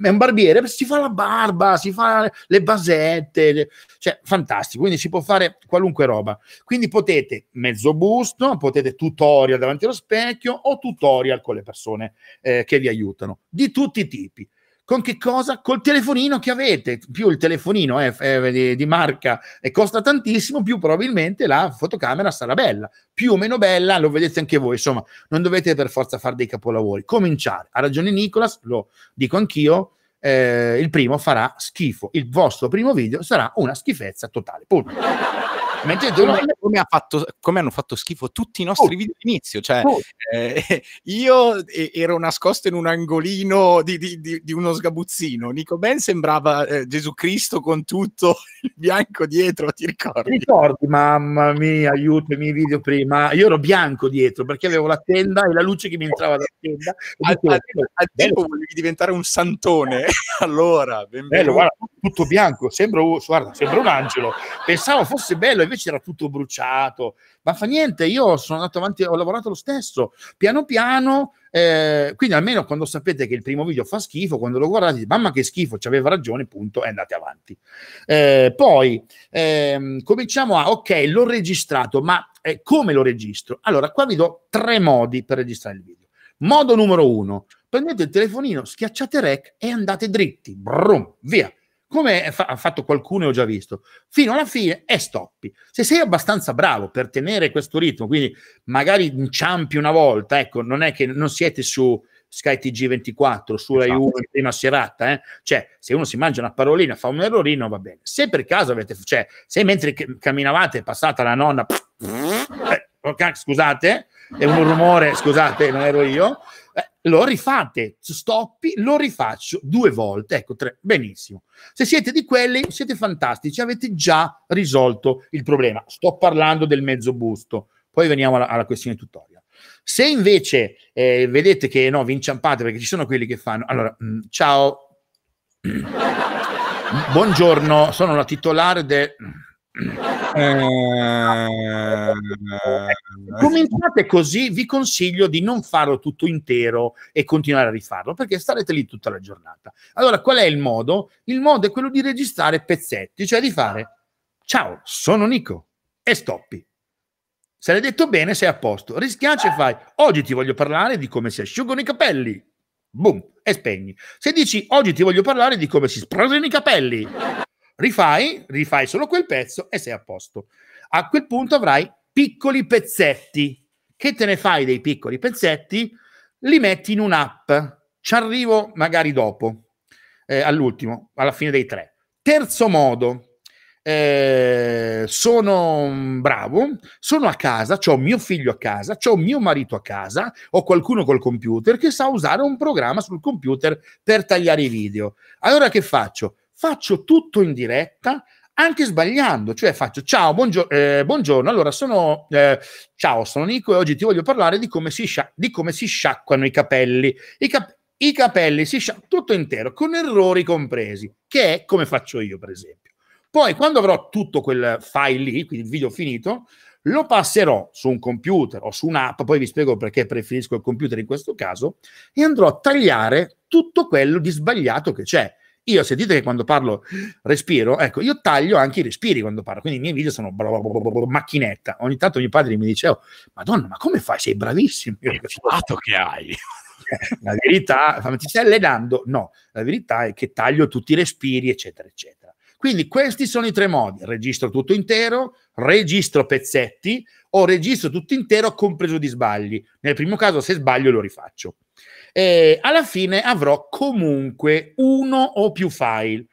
è un barbiere, si fa la barba, si fa le basette, cioè fantastico, quindi si può fare qualunque roba. Quindi potete mezzo busto, potete tutorial davanti allo specchio o tutorial con le persone eh, che vi aiutano, di tutti i tipi. Con che cosa? Col telefonino che avete. Più il telefonino è, eh, è eh, di, di, marca e eh, costa tantissimo, più probabilmente la fotocamera sarà bella. Più o meno bella, lo vedete anche voi. Insomma, non dovete per forza fare dei capolavori. Cominciare. Ha ragione Nicolas, lo dico anch'io. Eh, il primo farà schifo. Il vostro primo video sarà una schifezza totale. Punto. Mentre come, come, ha fatto, come, hanno fatto schifo tutti i nostri oh, video d'inizio, cioè oh. eh, io ero nascosto in un angolino di, di, di, di uno sgabuzzino, Nico Ben sembrava eh, Gesù Cristo con tutto il bianco dietro, ti ricordi? ricordi, mamma mia, aiuto i miei video prima, io ero bianco dietro perché avevo la tenda e la luce che mi entrava dalla tenda. Al, al, tempo volevi diventare un santone, allora, benvenuto. Bello, guarda, tutto bianco, sembra, guarda, sembra un angelo, pensavo fosse bello, invece era tutto bruciato. Ma fa niente, io sono andato avanti, ho lavorato lo stesso, piano piano. Eh, quindi almeno quando sapete che il primo video fa schifo, quando lo guardate, dite, mamma che schifo, ci aveva ragione, punto, e andate avanti. Eh, poi ehm, cominciamo a, ok, l'ho registrato, ma eh, come lo registro? Allora, qua vi do tre modi per registrare il video. Modo numero uno, prendete il telefonino, schiacciate rec e andate dritti, brum, via come fa- ha fatto qualcuno, e ho già visto, fino alla fine e stoppi. Se sei abbastanza bravo per tenere questo ritmo, quindi magari inciampi una volta, ecco, non è che non siete su Sky TG24, sulla esatto. U prima serata, eh? cioè se uno si mangia una parolina, fa un errorino, va bene. Se per caso avete, cioè se mentre camminavate è passata la nonna, eh, scusate, è un rumore, scusate, non ero io, lo rifate, stoppi, lo rifaccio due volte, ecco tre, benissimo. Se siete di quelli, siete fantastici, avete già risolto il problema. Sto parlando del mezzo busto, poi veniamo alla, alla questione tutorial. Se invece eh, vedete che no, vi inciampate perché ci sono quelli che fanno, allora, mh, mm, ciao, buongiorno, sono la titolare del... Eh... Cominciate così, vi consiglio di non farlo tutto intero e continuare a rifarlo perché starete lì tutta la giornata. Allora, qual è il modo? Il modo è quello di registrare pezzetti, cioè di fare ciao, sono Nico e stoppi. Se l'hai detto bene, sei a posto. Rischiace e fai oggi ti voglio parlare di come si asciugano i capelli. Boom, e spegni. Se dici oggi ti voglio parlare di come si sprosano i capelli rifai, rifai solo quel pezzo e sei a posto. A quel punto avrai piccoli pezzetti. Che te ne fai dei piccoli pezzetti? Li metti in un'app. Ci arrivo magari dopo, eh, all'ultimo, alla fine dei tre. Terzo modo, eh, sono bravo, sono a casa, ho mio figlio a casa, ho mio marito a casa, ho qualcuno col computer che sa usare un programma sul computer per tagliare i video. Allora che faccio? faccio tutto in diretta anche sbagliando, cioè faccio ciao, buongio- eh, buongiorno, allora sono, eh, ciao, sono Nico e oggi ti voglio parlare di come si, scia- di come si sciacquano i capelli. I, cap- I capelli si sciacquano tutto intero, con errori compresi, che è come faccio io per esempio. Poi quando avrò tutto quel file lì, quindi il video finito, lo passerò su un computer o su un'app, poi vi spiego perché preferisco il computer in questo caso, e andrò a tagliare tutto quello di sbagliato che c'è io sentite che quando parlo respiro, ecco, io taglio anche i respiri quando parlo, quindi i miei video sono bla bla bla macchinetta. Ogni tanto mio padre mi dice, oh, madonna, ma come fai? Sei bravissimo. Io che fatto che hai. la verità, ma ti stai allenando? No, la verità è che taglio tutti i respiri, eccetera, eccetera. Quindi questi sono i tre modi, registro tutto intero, registro pezzetti o registro tutto intero compreso di sbagli. Nel primo caso se sbaglio lo rifaccio eh, alla fine avrò comunque uno o più file.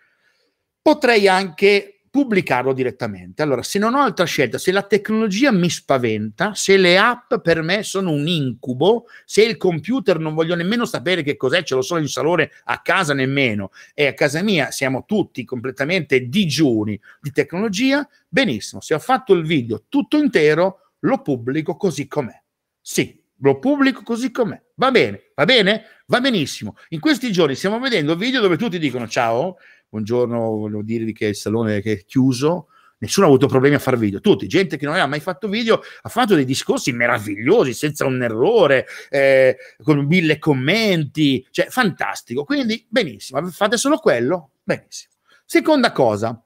Potrei anche pubblicarlo direttamente. Allora, se non ho altra scelta, se la tecnologia mi spaventa, se le app per me sono un incubo, se il computer non voglio nemmeno sapere che cos'è, ce lo so in salone, a casa nemmeno, e a casa mia siamo tutti completamente digiuni di tecnologia, benissimo, se ho fatto il video tutto intero, lo pubblico così com'è. Sì, lo pubblico così com'è. Va bene, va bene, va benissimo. In questi giorni stiamo vedendo video dove tutti dicono ciao, buongiorno, voglio dirvi che il salone è chiuso, nessuno ha avuto problemi a fare video, tutti, gente che non aveva mai fatto video, ha fatto dei discorsi meravigliosi, senza un errore, eh, con mille commenti, cioè fantastico, quindi benissimo, fate solo quello, benissimo. Seconda cosa,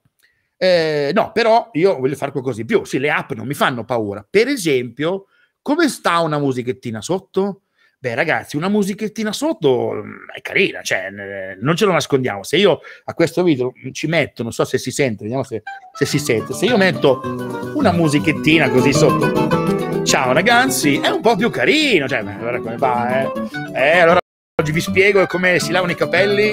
eh, no, però io voglio fare qualcosa di più, sì, le app non mi fanno paura, per esempio come sta una musichettina sotto? Beh, ragazzi, una musichettina sotto mm, è carina, cioè, eh, non ce lo nascondiamo. Se io a questo video ci metto, non so se si sente, vediamo se, se si sente. Se io metto una musichettina così sotto, ciao ragazzi, è un po' più carino. Cioè, allora come va, eh? eh? Allora oggi vi spiego come si lavano i capelli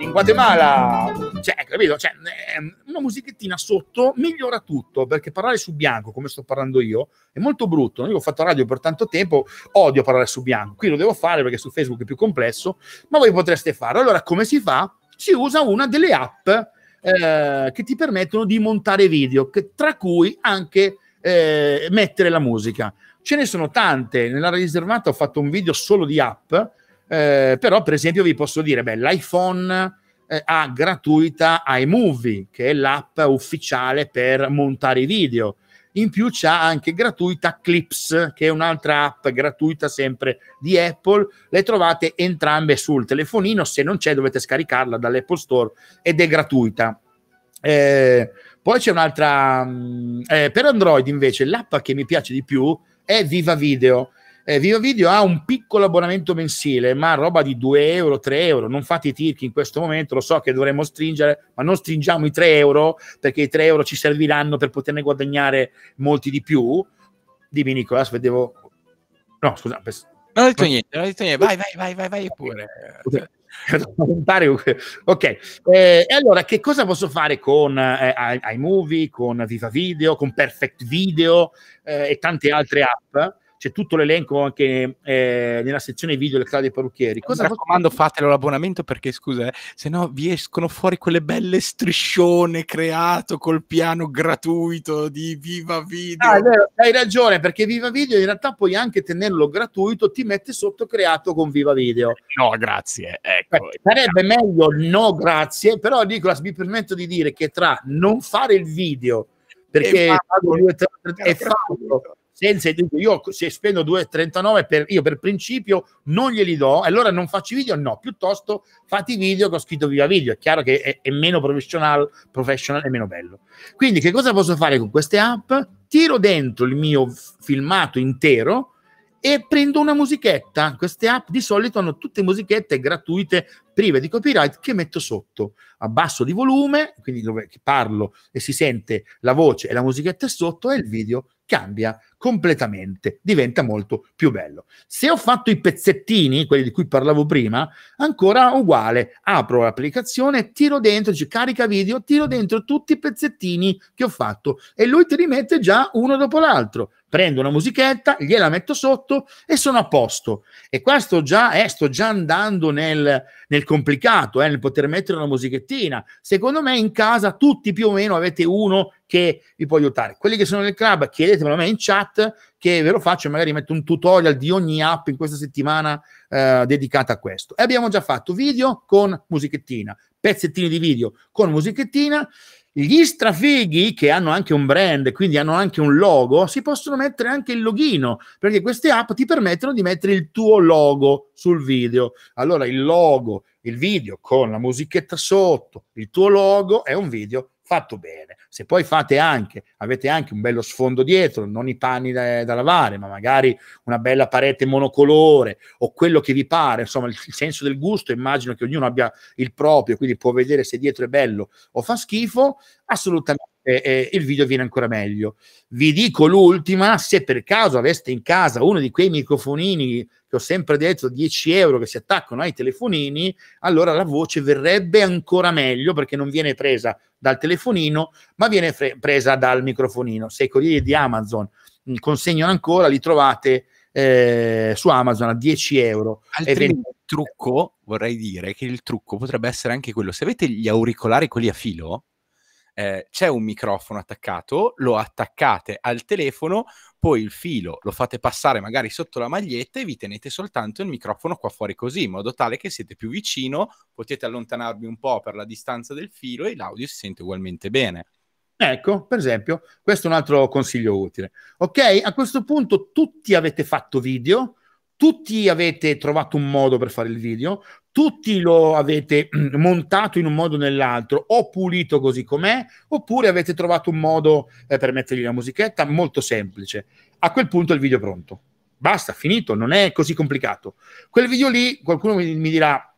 in Guatemala. Cioè, ecco, capito? Cioè, ehm, una musichettina sotto migliora tutto, perché parlare su bianco, come sto parlando io, è molto brutto. Io ho fatto radio per tanto tempo, odio parlare su bianco. Qui lo devo fare perché su Facebook è più complesso, ma voi potreste farlo. Allora, come si fa? Si usa una delle app eh, che ti permettono di montare video, che, tra cui anche eh, mettere la musica. Ce ne sono tante. Nella riservata ho fatto un video solo di app, eh, però per esempio vi posso dire, beh, l'iPhone eh, ha gratuita iMovie, che è l'app ufficiale per montare i video. In più c'è anche gratuita Clips, che è un'altra app gratuita sempre di Apple. Le trovate entrambe sul telefonino, se non c'è dovete scaricarla dall'Apple Store ed è gratuita. Eh, poi c'è un'altra... Mm, eh, per Android invece l'app che mi piace di più è Viva Video eh, Viva Video ha un piccolo abbonamento mensile, ma roba di 2 euro, 3 euro. Non fate i tirchi in questo momento, lo so che dovremmo stringere, ma non stringiamo i 3 euro perché i 3 euro ci serviranno per poterne guadagnare molti di più. Dimmi, Nicolas, vedevo. No, scusa. Pers- non ho detto niente, non ho detto niente. Vai, vai, vai, vai, vai pure. ok, eh, e allora che cosa posso fare con eh, iMovie, con Viva Video, con Perfect Video eh, e tante altre app? c'è tutto l'elenco anche eh, nella sezione video del Claudio Parrucchieri. Cosa Mi raccomando, fatto? fatelo l'abbonamento perché scusa, eh, se no vi escono fuori quelle belle striscione creato col piano gratuito di Viva Video. Ah, hai ragione, perché Viva Video in realtà puoi anche tenerlo gratuito, ti mette sotto creato con Viva Video. No, grazie. Ecco. Eh, sarebbe meglio no, grazie, però Nicolas mi permetto di dire che tra non fare il video perché è farlo, e farlo senza io se spendo 2,39 per, io per principio non glieli do, allora non faccio video? No, piuttosto fate video che ho scritto viva video, è chiaro che è, è meno professional, professional e meno bello. Quindi che cosa posso fare con queste app? Tiro dentro il mio filmato intero e prendo una musichetta. Queste app di solito hanno tutte musichette gratuite, prive di copyright, che metto sotto. Abbasso di volume, quindi dove parlo e si sente la voce e la musichetta è sotto e il video cambia completamente, diventa molto più bello. Se ho fatto i pezzettini, quelli di cui parlavo prima, ancora uguale, apro l'applicazione, tiro dentro, ci carica video, tiro dentro tutti i pezzettini che ho fatto e lui ti rimette già uno dopo l'altro prendo una musichetta, gliela metto sotto e sono a posto. E qua sto già, eh, sto già andando nel, nel complicato, eh, nel poter mettere una musichettina. Secondo me in casa tutti più o meno avete uno che vi può aiutare. Quelli che sono nel club, chiedetemelo a me in chat che ve lo faccio, magari metto un tutorial di ogni app in questa settimana eh, dedicata a questo. E abbiamo già fatto video con musichettina, pezzettini di video con musichettina gli strafighi che hanno anche un brand, quindi hanno anche un logo, si possono mettere anche il login, perché queste app ti permettono di mettere il tuo logo sul video. Allora il logo, il video con la musichetta sotto, il tuo logo è un video fatto bene. Se poi fate anche, avete anche un bello sfondo dietro, non i panni da, da lavare, ma magari una bella parete monocolore o quello che vi pare, insomma il, il senso del gusto, immagino che ognuno abbia il proprio, quindi può vedere se dietro è bello o fa schifo, assolutamente eh, eh, il video viene ancora meglio. Vi dico l'ultima, se per caso aveste in casa uno di quei microfonini che ho sempre detto 10 euro che si attaccano ai telefonini, allora la voce verrebbe ancora meglio perché non viene presa dal telefonino, ma viene fre- presa dal microfonino. Se i corrieri di Amazon consegnano ancora, li trovate eh, su Amazon a 10 euro. Altrimenti il trucco, vorrei dire che il trucco potrebbe essere anche quello, se avete gli auricolari quelli a filo, eh, c'è un microfono attaccato, lo attaccate al telefono, poi il filo lo fate passare magari sotto la maglietta e vi tenete soltanto il microfono qua fuori così, in modo tale che siete più vicino, potete allontanarvi un po' per la distanza del filo e l'audio si sente ugualmente bene. Ecco, per esempio, questo è un altro consiglio utile. Ok, a questo punto tutti avete fatto video, tutti avete trovato un modo per fare il video, tutti lo avete mm, montato in un modo o nell'altro, o pulito così com'è, oppure avete trovato un modo eh, per mettergli la musichetta, molto semplice. A quel punto il video è pronto. Basta, finito, non è così complicato. Quel video lì, qualcuno mi, mi dirà,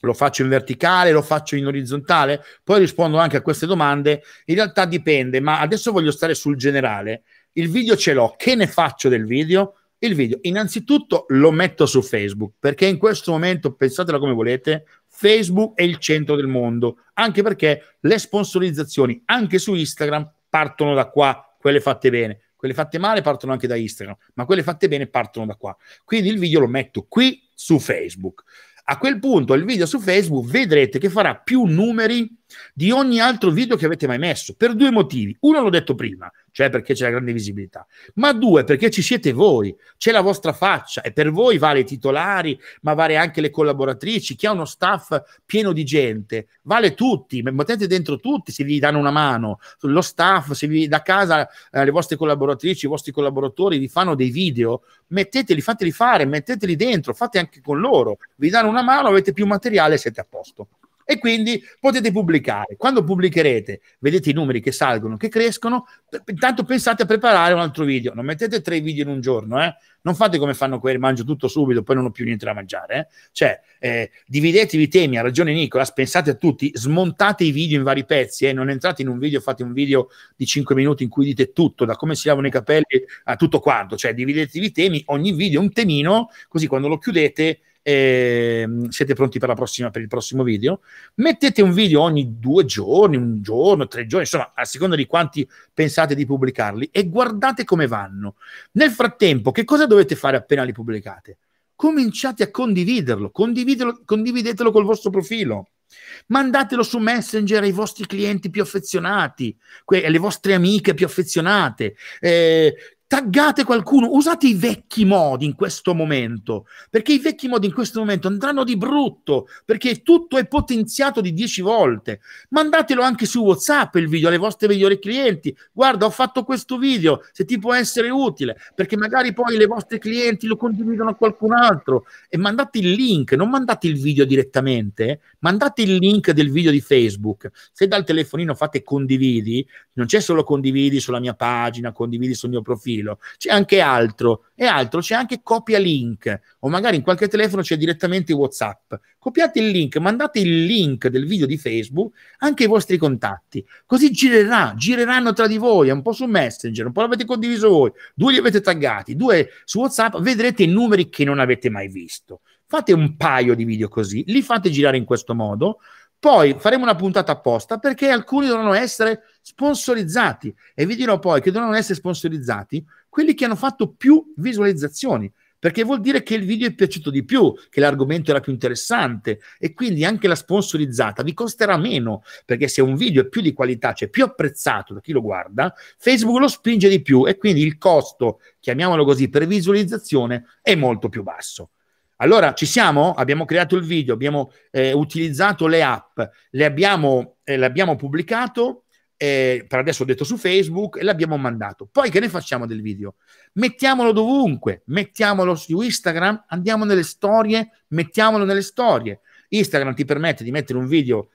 lo faccio in verticale, lo faccio in orizzontale, poi rispondo anche a queste domande. In realtà dipende, ma adesso voglio stare sul generale. Il video ce l'ho, che ne faccio del video? il video. Innanzitutto lo metto su Facebook, perché in questo momento, pensatela come volete, Facebook è il centro del mondo, anche perché le sponsorizzazioni, anche su Instagram, partono da qua, quelle fatte bene. Quelle fatte male partono anche da Instagram, ma quelle fatte bene partono da qua. Quindi il video lo metto qui su Facebook. A quel punto il video su Facebook vedrete che farà più numeri di ogni altro video che avete mai messo per due motivi. Uno l'ho detto prima, cioè perché c'è la grande visibilità, ma due, perché ci siete voi, c'è la vostra faccia e per voi vale i titolari, ma vale anche le collaboratrici, chi ha uno staff pieno di gente, vale tutti, mettete dentro tutti se vi danno una mano, lo staff, se vi da casa eh, le vostre collaboratrici, i vostri collaboratori vi fanno dei video, metteteli, fateli fare, metteteli dentro, fate anche con loro, vi danno una mano, avete più materiale, siete a posto e quindi potete pubblicare. Quando pubblicherete, vedete i numeri che salgono, che crescono, intanto pensate a preparare un altro video. Non mettete tre video in un giorno, eh? non fate come fanno quelli, mangio tutto subito, poi non ho più niente da mangiare. Eh? Cioè, eh, dividetevi i temi, ha ragione Nicolas, pensate a tutti, smontate i video in vari pezzi, eh? non entrate in un video, fate un video di 5 minuti in cui dite tutto, da come si lavano i capelli a tutto quanto, cioè dividetevi i temi, ogni video è un temino, così quando lo chiudete e ehm, siete pronti per, la prossima, per, il prossimo video. Mettete un video ogni due giorni, un giorno, tre giorni, insomma, a seconda di quanti pensate di pubblicarli e guardate come vanno. Nel frattempo, che cosa dovete fare appena li pubblicate? Cominciate a condividerlo, condividetelo, condividetelo col vostro profilo. Mandatelo su Messenger ai vostri clienti più affezionati, que- alle vostre amiche più affezionate. Eh, taggate qualcuno, usate i vecchi modi in questo momento, perché i vecchi modi in questo momento andranno di brutto, perché tutto è potenziato di 10 volte. Mandatelo anche su WhatsApp il video alle vostre migliori clienti. Guarda, ho fatto questo video, se ti può essere utile, perché magari poi le vostre clienti lo condividono a qualcun altro e mandate il link, non mandate il video direttamente, eh? mandate il link del video di Facebook. Se dal telefonino fate condividi, non c'è solo condividi sulla mia pagina, condividi sul mio profilo profilo, c'è anche altro, e altro c'è anche copia link, o magari in qualche telefono c'è direttamente WhatsApp. Copiate il link, mandate il link del video di Facebook anche ai vostri contatti, così girerà, gireranno tra di voi, un po' su Messenger, un po' l'avete condiviso voi, due li avete taggati, due su WhatsApp, vedrete i numeri che non avete mai visto. Fate un paio di video così, li fate girare in questo modo, poi faremo una puntata apposta perché alcuni dovranno essere sponsorizzati. E vi dirò poi che dovranno essere sponsorizzati quelli che hanno fatto più visualizzazioni, perché vuol dire che il video è piaciuto di più, che l'argomento era più interessante e quindi anche la sponsorizzata vi costerà meno, perché se un video è più di qualità, cioè più apprezzato da chi lo guarda, Facebook lo spinge di più e quindi il costo, chiamiamolo così, per visualizzazione è molto più basso. Allora ci siamo? Abbiamo creato il video, abbiamo eh, utilizzato le app, le abbiamo, eh, l'abbiamo pubblicato, eh, per adesso ho detto su Facebook e l'abbiamo mandato. Poi che ne facciamo del video? Mettiamolo dovunque, mettiamolo su Instagram, andiamo nelle storie, mettiamolo nelle storie. Instagram ti permette di mettere un video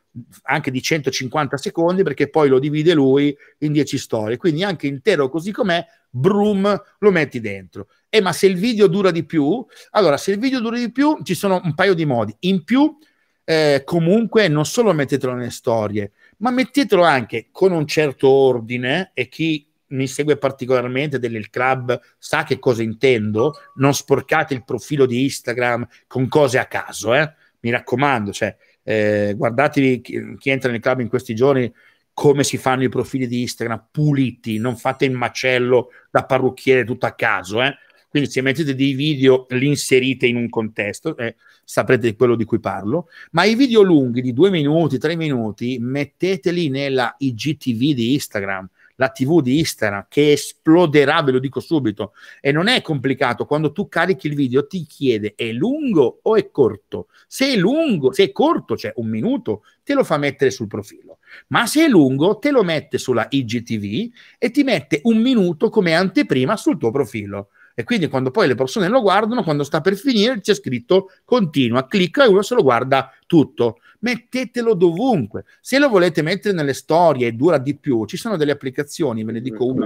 anche di 150 secondi perché poi lo divide lui in 10 storie, quindi anche intero così com'è, broom lo metti dentro. Eh, ma se il video dura di più, allora se il video dura di più ci sono un paio di modi. In più eh, comunque non solo mettetelo nelle storie, ma mettetelo anche con un certo ordine e chi mi segue particolarmente del club sa che cosa intendo, non sporcate il profilo di Instagram con cose a caso, eh? mi raccomando, cioè, eh, guardatevi chi, chi, entra nel club in questi giorni come si fanno i profili di Instagram puliti, non fate il macello da parrucchiere tutto a caso, eh? Quindi se mettete dei video, li inserite in un contesto, eh, saprete quello di cui parlo, ma i video lunghi di due minuti, tre minuti, metteteli nella IGTV di Instagram, la TV di Instagram che esploderà, ve lo dico subito. E non è complicato, quando tu carichi il video ti chiede è lungo o è corto? Se è lungo, se è corto, cioè un minuto, te lo fa mettere sul profilo. Ma se è lungo, te lo mette sulla IGTV e ti mette un minuto come anteprima sul tuo profilo. E quindi quando poi le persone lo guardano, quando sta per finire, c'è scritto continua, clicca e uno se lo guarda tutto. Mettetelo dovunque. Se lo volete mettere nelle storie e dura di più, ci sono delle applicazioni, ve ne dico una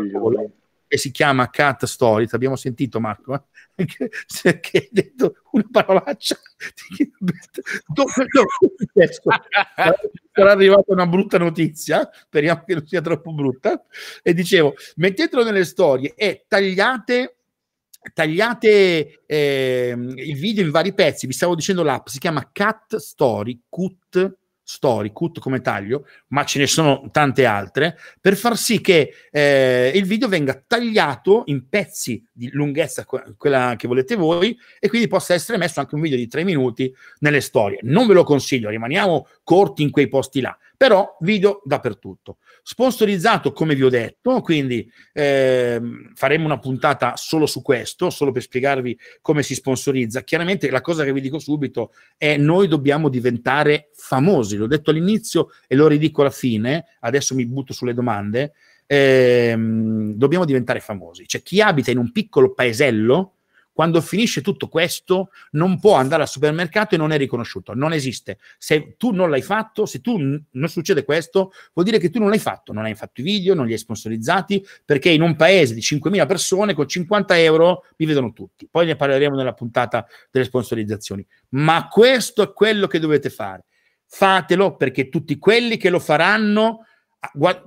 che si chiama Cat Stories, abbiamo sentito Marco, eh? che, che hai detto una parolaccia, dove sarà arrivata una brutta notizia, eh? speriamo che non sia troppo brutta, e dicevo, mettetelo nelle storie e tagliate tagliate eh, il video in vari pezzi, vi stavo dicendo l'app, si chiama Cut Story, Cut Story, Cut come taglio, ma ce ne sono tante altre, per far sì che eh, il video venga tagliato in pezzi di lunghezza quella che volete voi e quindi possa essere messo anche un video di tre minuti nelle storie. Non ve lo consiglio, rimaniamo corti in quei posti là, però video dappertutto. Sponsorizzato, come vi ho detto, quindi ehm, faremo una puntata solo su questo, solo per spiegarvi come si sponsorizza. Chiaramente la cosa che vi dico subito è noi dobbiamo diventare famosi, l'ho detto all'inizio e lo ridico alla fine, adesso mi butto sulle domande, ehm, dobbiamo diventare famosi. Cioè chi abita in un piccolo paesello quando finisce tutto questo, non può andare al supermercato e non è riconosciuto, non esiste. Se tu non l'hai fatto, se tu n- non succede questo, vuol dire che tu non l'hai fatto, non hai fatto i video, non li hai sponsorizzati, perché in un paese di 5.000 persone con 50 euro mi vedono tutti. Poi ne parleremo nella puntata delle sponsorizzazioni. Ma questo è quello che dovete fare. Fatelo perché tutti quelli che lo faranno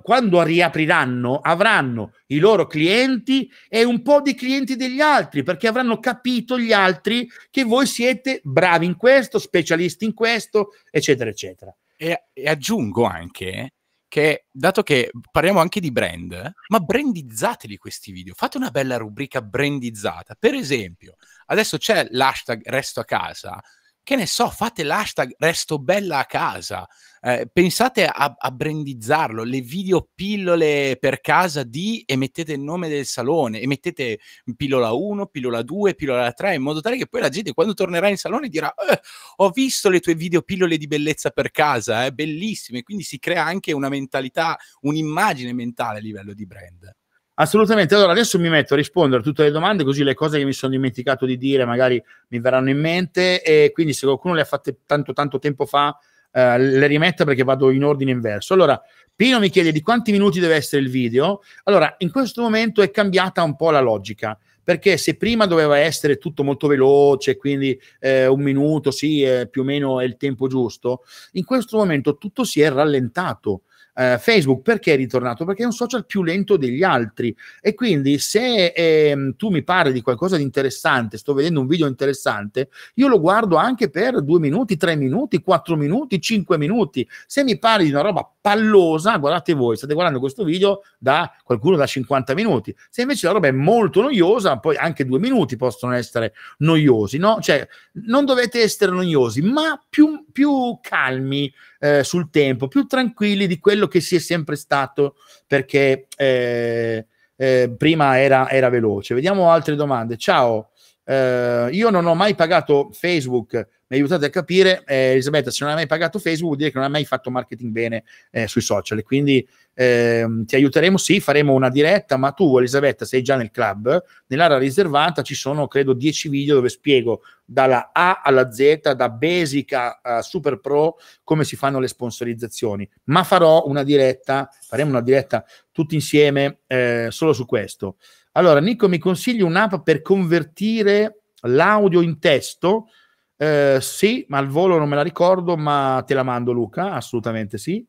quando riapriranno avranno i loro clienti e un po' di clienti degli altri perché avranno capito gli altri che voi siete bravi in questo, specialisti in questo, eccetera, eccetera. E, e aggiungo anche che, dato che parliamo anche di brand, ma brandizzateli questi video, fate una bella rubrica brandizzata. Per esempio, adesso c'è l'hashtag resto a casa, che ne so, fate l'hashtag resto bella a casa, eh, pensate a, a, brandizzarlo, le video pillole per casa di e mettete il nome del salone e mettete pillola 1, pillola 2, pillola 3 in modo tale che poi la gente quando tornerà in salone dirà eh, ho visto le tue video pillole di bellezza per casa, eh, bellissime, quindi si crea anche una mentalità, un'immagine mentale a livello di brand. Assolutamente, allora adesso mi metto a rispondere a tutte le domande, così le cose che mi sono dimenticato di dire magari mi verranno in mente e quindi se qualcuno le ha fatte tanto tanto tempo fa eh, le rimetta perché vado in ordine inverso. Allora, Pino mi chiede di quanti minuti deve essere il video. Allora, in questo momento è cambiata un po' la logica perché se prima doveva essere tutto molto veloce, quindi eh, un minuto, sì, eh, più o meno è il tempo giusto, in questo momento tutto si è rallentato eh, Facebook perché è ritornato? Perché è un social più lento degli altri e quindi se eh, tu mi parli di qualcosa di interessante, sto vedendo un video interessante, io lo guardo anche per due minuti, tre minuti, quattro minuti, cinque minuti. Se mi parli di una roba pallosa, guardate voi, state guardando questo video da qualcuno da 50 minuti. Se invece la roba è molto noiosa, poi anche due minuti possono essere noiosi, no? Cioè, non dovete essere noiosi, ma più, più calmi, eh, sul tempo, più tranquilli di quello che si è sempre stato perché eh, eh, prima era, era, veloce. Vediamo altre domande. Ciao, eh, io non ho mai pagato Facebook, mi aiutate a capire, eh, Elisabetta, se non hai mai pagato Facebook vuol dire che non hai mai fatto marketing bene eh, sui social, quindi eh, ti aiuteremo, sì, faremo una diretta, ma tu Elisabetta sei già nel club, nell'area riservata ci sono credo 10 video dove spiego dalla A alla Z, da Basic a, a Super Pro, come si fanno le sponsorizzazioni, ma farò una diretta, faremo una diretta tutti insieme eh, solo su questo. Allora, Nico, mi consigli un'app per convertire l'audio in testo? Eh, sì, ma al volo non me la ricordo, ma te la mando Luca, assolutamente sì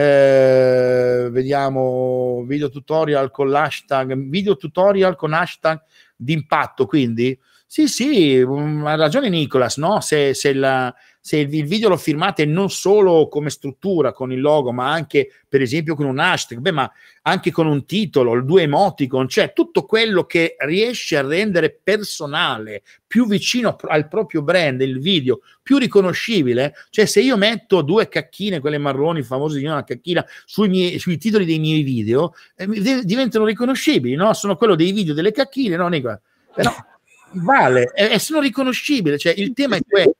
eh, vediamo video tutorial con l'hashtag, video tutorial con hashtag d'impatto, quindi sì, sì, mm, ha ragione Nicolas, no? Se, se, la, se il, video lo firmate non solo come struttura con il logo, ma anche per esempio con un hashtag, beh, ma anche con un titolo, due emoticon, cioè tutto quello che riesce a rendere personale, più vicino al proprio brand il video, più riconoscibile, cioè se io metto due cacchine, quelle marroni famose di una cacchina, sui, miei, sui titoli dei miei video, eh, diventano riconoscibili, no? Sono quello dei video delle cacchine, no? Però vale, eh, sono riconoscibile, cioè il tema è questo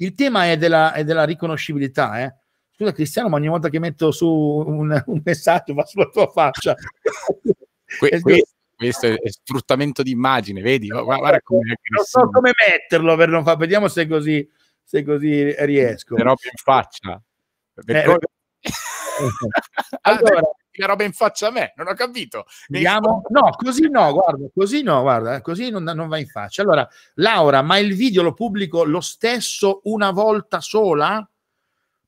il tema è della, è della riconoscibilità, eh. Scusa Cristiano, ma ogni volta che metto su un, un messaggio va sulla tua faccia. que, que, questo è, sfruttamento di immagine, vedi? Guarda come non so come metterlo per non far, vediamo se così, se così riesco. Però più in faccia. eh, allora, la roba in faccia a me, non ho capito. Andiamo? No, così no, guarda, così no, guarda, eh, così non, non va in faccia. Allora, Laura, ma il video lo pubblico lo stesso una volta sola?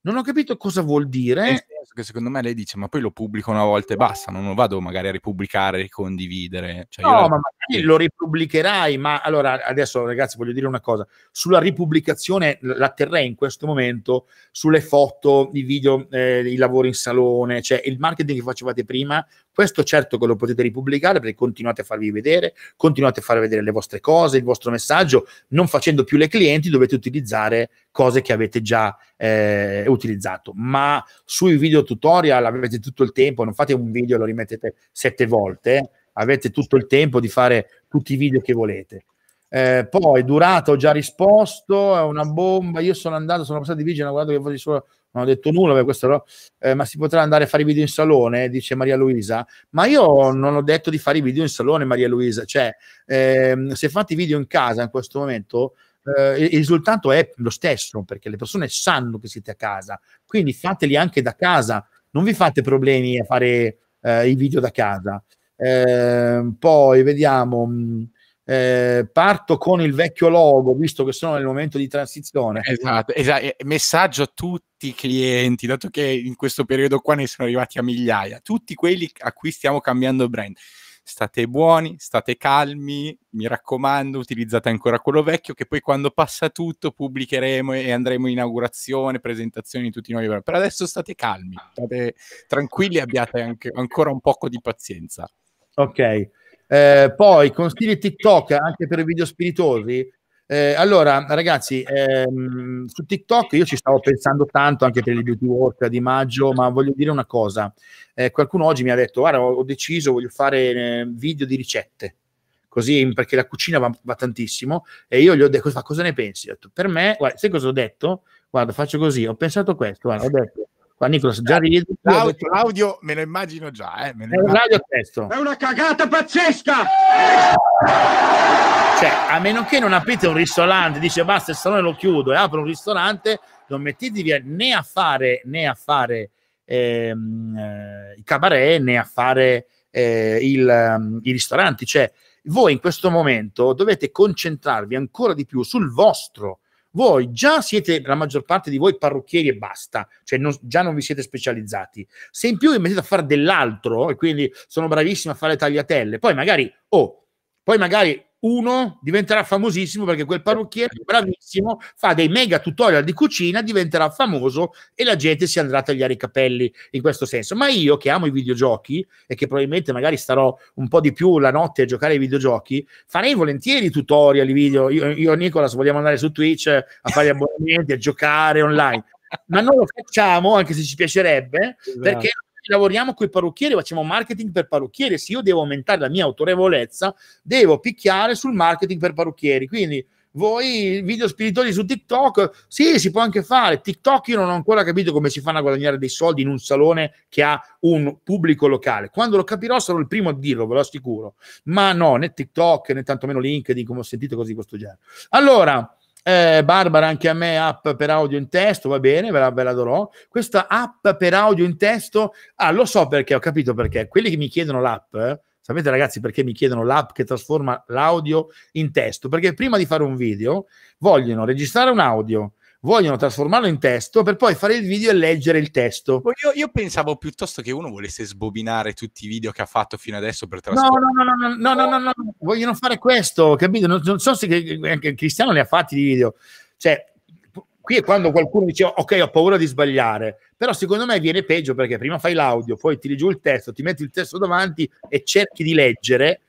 Non ho capito cosa vuol dire. Eh, che secondo me lei dice, ma poi lo pubblico una volta e basta, non lo vado magari a ripubblicare, ricondividere. Cioè, no, la... ma magari lo ripubblicherai, ma allora adesso ragazzi voglio dire una cosa, sulla ripubblicazione la terrei in questo momento sulle foto, i video, eh, i lavori in salone, cioè il marketing che facevate prima questo certo che lo potete ripubblicare perché continuate a farvi vedere, continuate a far vedere le vostre cose, il vostro messaggio, non facendo più le clienti dovete utilizzare cose che avete già eh, utilizzato. Ma sui video tutorial avete tutto il tempo, non fate un video e lo rimettete sette volte, avete tutto il tempo di fare tutti i video che volete. Eh, poi durata ho già risposto, è una bomba. Io sono andato, sono passato di vigile, ho guardato che voglio solo non ho detto nulla, per questo, eh, ma si potrà andare a fare i video in salone, dice Maria Luisa. Ma io non ho detto di fare i video in salone, Maria Luisa, cioè ehm, se fate i video in casa in questo momento, eh, il risultato è lo stesso, perché le persone sanno che siete a casa, quindi fateli anche da casa, non vi fate problemi a fare eh, i video da casa. Eh, poi vediamo... Mh, mm, eh, parto con il vecchio logo visto che sono nel momento di transizione esatto, esatto, messaggio a tutti i clienti dato che in questo periodo qua ne sono arrivati a migliaia tutti quelli a cui stiamo cambiando brand state buoni, state calmi mi raccomando utilizzate ancora quello vecchio che poi quando passa tutto pubblicheremo e andremo in inaugurazione presentazioni di tutti i nuovi brand per adesso state calmi, state tranquilli abbiate anche, ancora un poco di pazienza ok eh, poi consigli TikTok anche per video spiritosi. Eh, allora, ragazzi, ehm, su TikTok io ci stavo pensando tanto anche per il beauty work di maggio, ma voglio dire una cosa. Eh, qualcuno oggi mi ha detto, guarda, ho, deciso, voglio fare ehm, video di ricette così perché la cucina va, va, tantissimo e io gli ho detto cosa ne pensi? Ho detto, per me, guarda, sai cosa ho detto? Guarda, faccio così, ho pensato questo, guarda, ho detto Qua Nicolas già eh, ridi. L'audio, l'audio, me lo immagino già, eh, me lo eh, immagino. testo. È una cagata pazzesca! Cioè, a meno che non aprite un ristorante, dice basta, il salone lo chiudo e apro un ristorante, non mettetevi né a fare né a fare ehm, eh, i cabaret né a fare eh, il, ehm, i ristoranti. Cioè, voi in questo momento dovete concentrarvi ancora di più sul vostro voi già siete, la maggior parte di voi, parrucchieri e basta, cioè non, già non vi siete specializzati. Se in più vi mettete a fare dell'altro, e quindi sono bravissimi a fare tagliatelle, poi magari, oh, poi magari uno diventerà famosissimo perché quel parrucchiere certo. bravissimo fa dei mega tutorial di cucina, diventerà famoso e la gente si andrà a tagliare i capelli in questo senso. Ma io che amo i videogiochi e che probabilmente magari starò un po' di più la notte a giocare ai videogiochi, farei volentieri tutorial, video. Io, io e Nicolas vogliamo andare su Twitch a fare gli abbonamenti, a giocare online ma non lo facciamo anche se ci piacerebbe esatto. perché lavoriamo con i parrucchieri, facciamo marketing per parrucchieri. Se io devo aumentare la mia autorevolezza, devo picchiare sul marketing per parrucchieri. Quindi voi video spirituali su TikTok, sì, si può anche fare. TikTok io non ho ancora capito come si fanno a guadagnare dei soldi in un salone che ha un pubblico locale. Quando lo capirò sarò il primo a dirlo, ve lo assicuro. Ma no, né TikTok né tantomeno LinkedIn, come ho sentito così questo genere. Allora, eh, Barbara, anche a me app per audio in testo, va bene, ve la, ve la darò. Questa app per audio in testo, ah, lo so perché, ho capito perché. Quelli che mi chiedono l'app, eh, sapete ragazzi perché mi chiedono l'app che trasforma l'audio in testo? Perché prima di fare un video vogliono registrare un audio, vogliono trasformarlo in testo per poi fare il video e leggere il testo. Oh, io, io pensavo piuttosto che uno volesse sbobinare tutti i video che ha fatto fino adesso per trasformarlo. No, no, no, no, no, no, no, no, vogliono fare questo, capito? Non, non so se anche Cristiano ne ha fatti di video. Cioè, qui è quando qualcuno dice ok ho paura di sbagliare però secondo me viene peggio perché prima fai l'audio poi tiri giù il testo ti metti il testo davanti e cerchi di leggere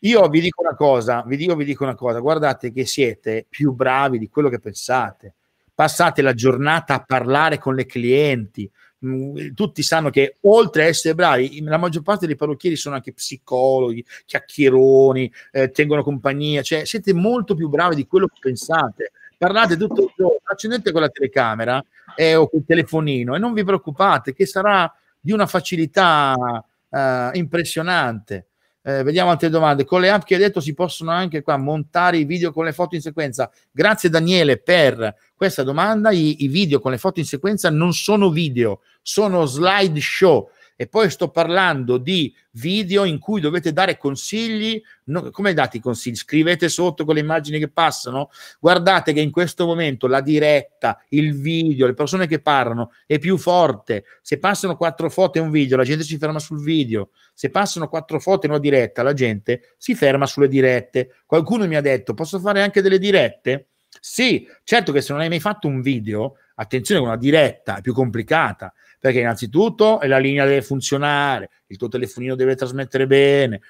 io vi dico una cosa vi dico, vi dico una cosa guardate che siete più bravi di quello che pensate passate la giornata a parlare con le clienti. Mm, tutti sanno che oltre a essere bravi, la maggior parte dei parrucchieri sono anche psicologi, chiacchieroni, eh, tengono compagnia, cioè siete molto più bravi di quello che pensate. Parlate tutto il giorno, accendete quella telecamera eh, o quel telefonino e non vi preoccupate che sarà di una facilità eh, impressionante. Eh, vediamo altre domande. Con le app che hai detto si possono anche qua montare i video con le foto in sequenza. Grazie Daniele per questa domanda. I, i video con le foto in sequenza non sono video, sono slideshow e poi sto parlando di video in cui dovete dare consigli. No, come date i consigli? Scrivete sotto con le immagini che passano. Guardate che in questo momento la diretta, il video, le persone che parlano è più forte. Se passano quattro foto e un video, la gente si ferma sul video. Se passano quattro foto e una diretta, la gente si ferma sulle dirette. Qualcuno mi ha detto: posso fare anche delle dirette? Sì, certo che se non hai mai fatto un video, attenzione, una diretta è più complicata perché innanzitutto la linea deve funzionare, il tuo telefonino deve trasmettere bene,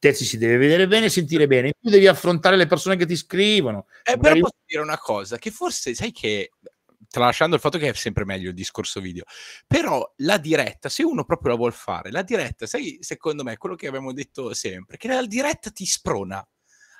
te ci si deve vedere bene e sentire bene, in devi affrontare le persone che ti scrivono. Eh, Però posso dire una cosa, che forse sai che tralasciando il fatto che è sempre meglio il discorso video, però la diretta, se uno proprio la vuol fare, la diretta, sai, secondo me, quello che abbiamo detto sempre, che la diretta ti sprona,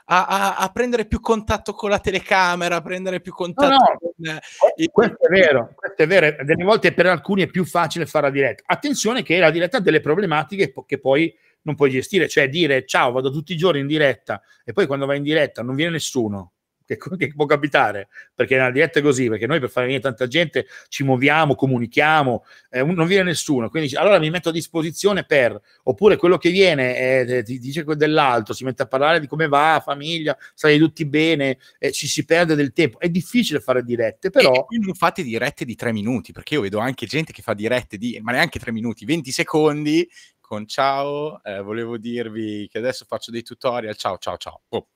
a, a, a, prendere più contatto con la telecamera, a prendere più contatto no, no. con... Eh, questo, è vero, questo è vero, delle volte per alcuni è più facile fare la diretta. Attenzione che la diretta ha delle problematiche che poi non puoi gestire, cioè dire ciao, vado tutti i giorni in diretta e poi quando vai in diretta non viene nessuno che, che, può capitare, perché nella diretta è così, perché noi per fare venire tanta gente ci muoviamo, comunichiamo, eh, non viene nessuno, quindi allora mi metto a disposizione per, oppure quello che viene eh, eh ti dice dell'altro, si mette a parlare di come va, famiglia, stai tutti bene, eh, ci si perde del tempo, è difficile fare dirette, però... E, quindi fate dirette di tre minuti, perché io vedo anche gente che fa dirette di, ma neanche tre minuti, 20 secondi, con ciao, eh, volevo dirvi che adesso faccio dei tutorial, ciao ciao ciao. Oh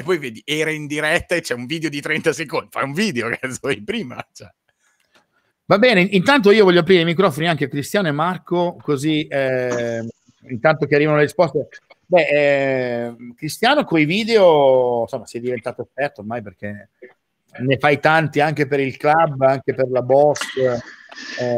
e poi vedi, era in diretta e c'è un video di 30 secondi, fai un video, cazzo, di prima. Cioè. Va bene, intanto io voglio aprire i microfoni anche a Cristiano e Marco, così eh, intanto che arrivano le risposte. Beh, eh, Cristiano con i video, insomma, si è diventato esperto ormai perché ne fai tanti anche per il club, anche per la Boss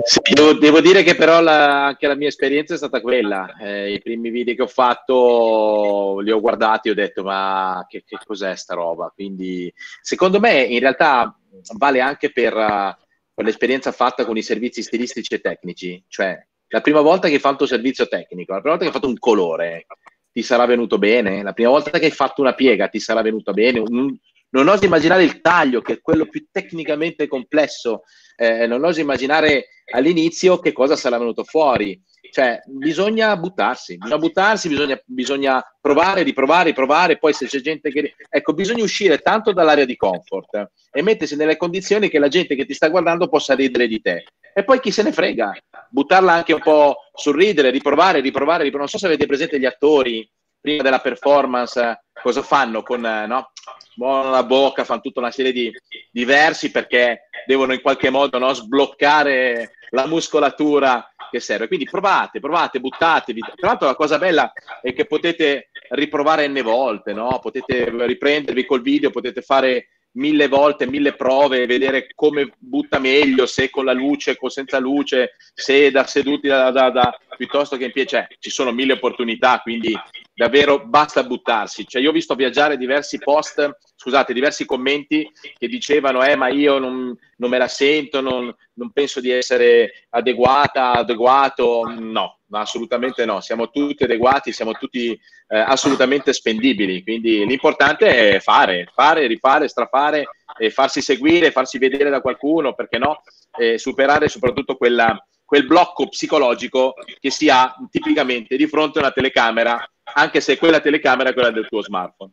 sì, devo, devo, dire che però la, anche la mia esperienza è stata quella. Eh, I primi video che ho fatto li ho guardati e ho detto ma che, che, cos'è sta roba? Quindi secondo me in realtà vale anche per, per l'esperienza fatta con i servizi stilistici e tecnici. Cioè la prima volta che hai fatto un servizio tecnico, la prima volta che hai fatto un colore ti sarà venuto bene, la prima volta che hai fatto una piega ti sarà venuta bene. Un, non oso immaginare il taglio che è quello più tecnicamente complesso eh, non oso immaginare all'inizio che cosa sarà venuto fuori. Cioè, bisogna buttarsi, bisogna buttarsi, bisogna, bisogna provare, riprovare, riprovare, poi se c'è gente che... Ecco, bisogna uscire tanto dall'area di comfort e mettersi nelle condizioni che la gente che ti sta guardando possa ridere di te. E poi chi se ne frega, buttarla anche un po' sul ridere, riprovare, riprovare, riprovare. Non so se avete presente gli attori prima della performance, cosa fanno con, eh, no? Buona la bocca, fanno tutta una serie di, di versi perché devono in qualche modo no, sbloccare la muscolatura che serve. Quindi provate, provate, buttatevi. Tra l'altro la cosa bella è che potete riprovare n volte, no? potete riprendervi col video, potete fare mille volte, mille prove, vedere come butta meglio, se con la luce, con senza luce, se da seduti da, da, da, piuttosto che in piedi, cioè, ci sono mille opportunità, quindi davvero basta buttarsi. Cioè, io ho visto viaggiare diversi post, scusate, diversi commenti che dicevano, eh, ma io non, non me la sento, non, non, penso di essere adeguata, adeguato. No, assolutamente no, siamo tutti adeguati, siamo tutti eh, assolutamente spendibili, quindi l'importante è fare, fare, rifare, strafare, farsi seguire, farsi vedere da qualcuno, perché no, eh, superare soprattutto quella quel blocco psicologico che si ha tipicamente di fronte a una telecamera, anche se quella telecamera è quella del tuo smartphone.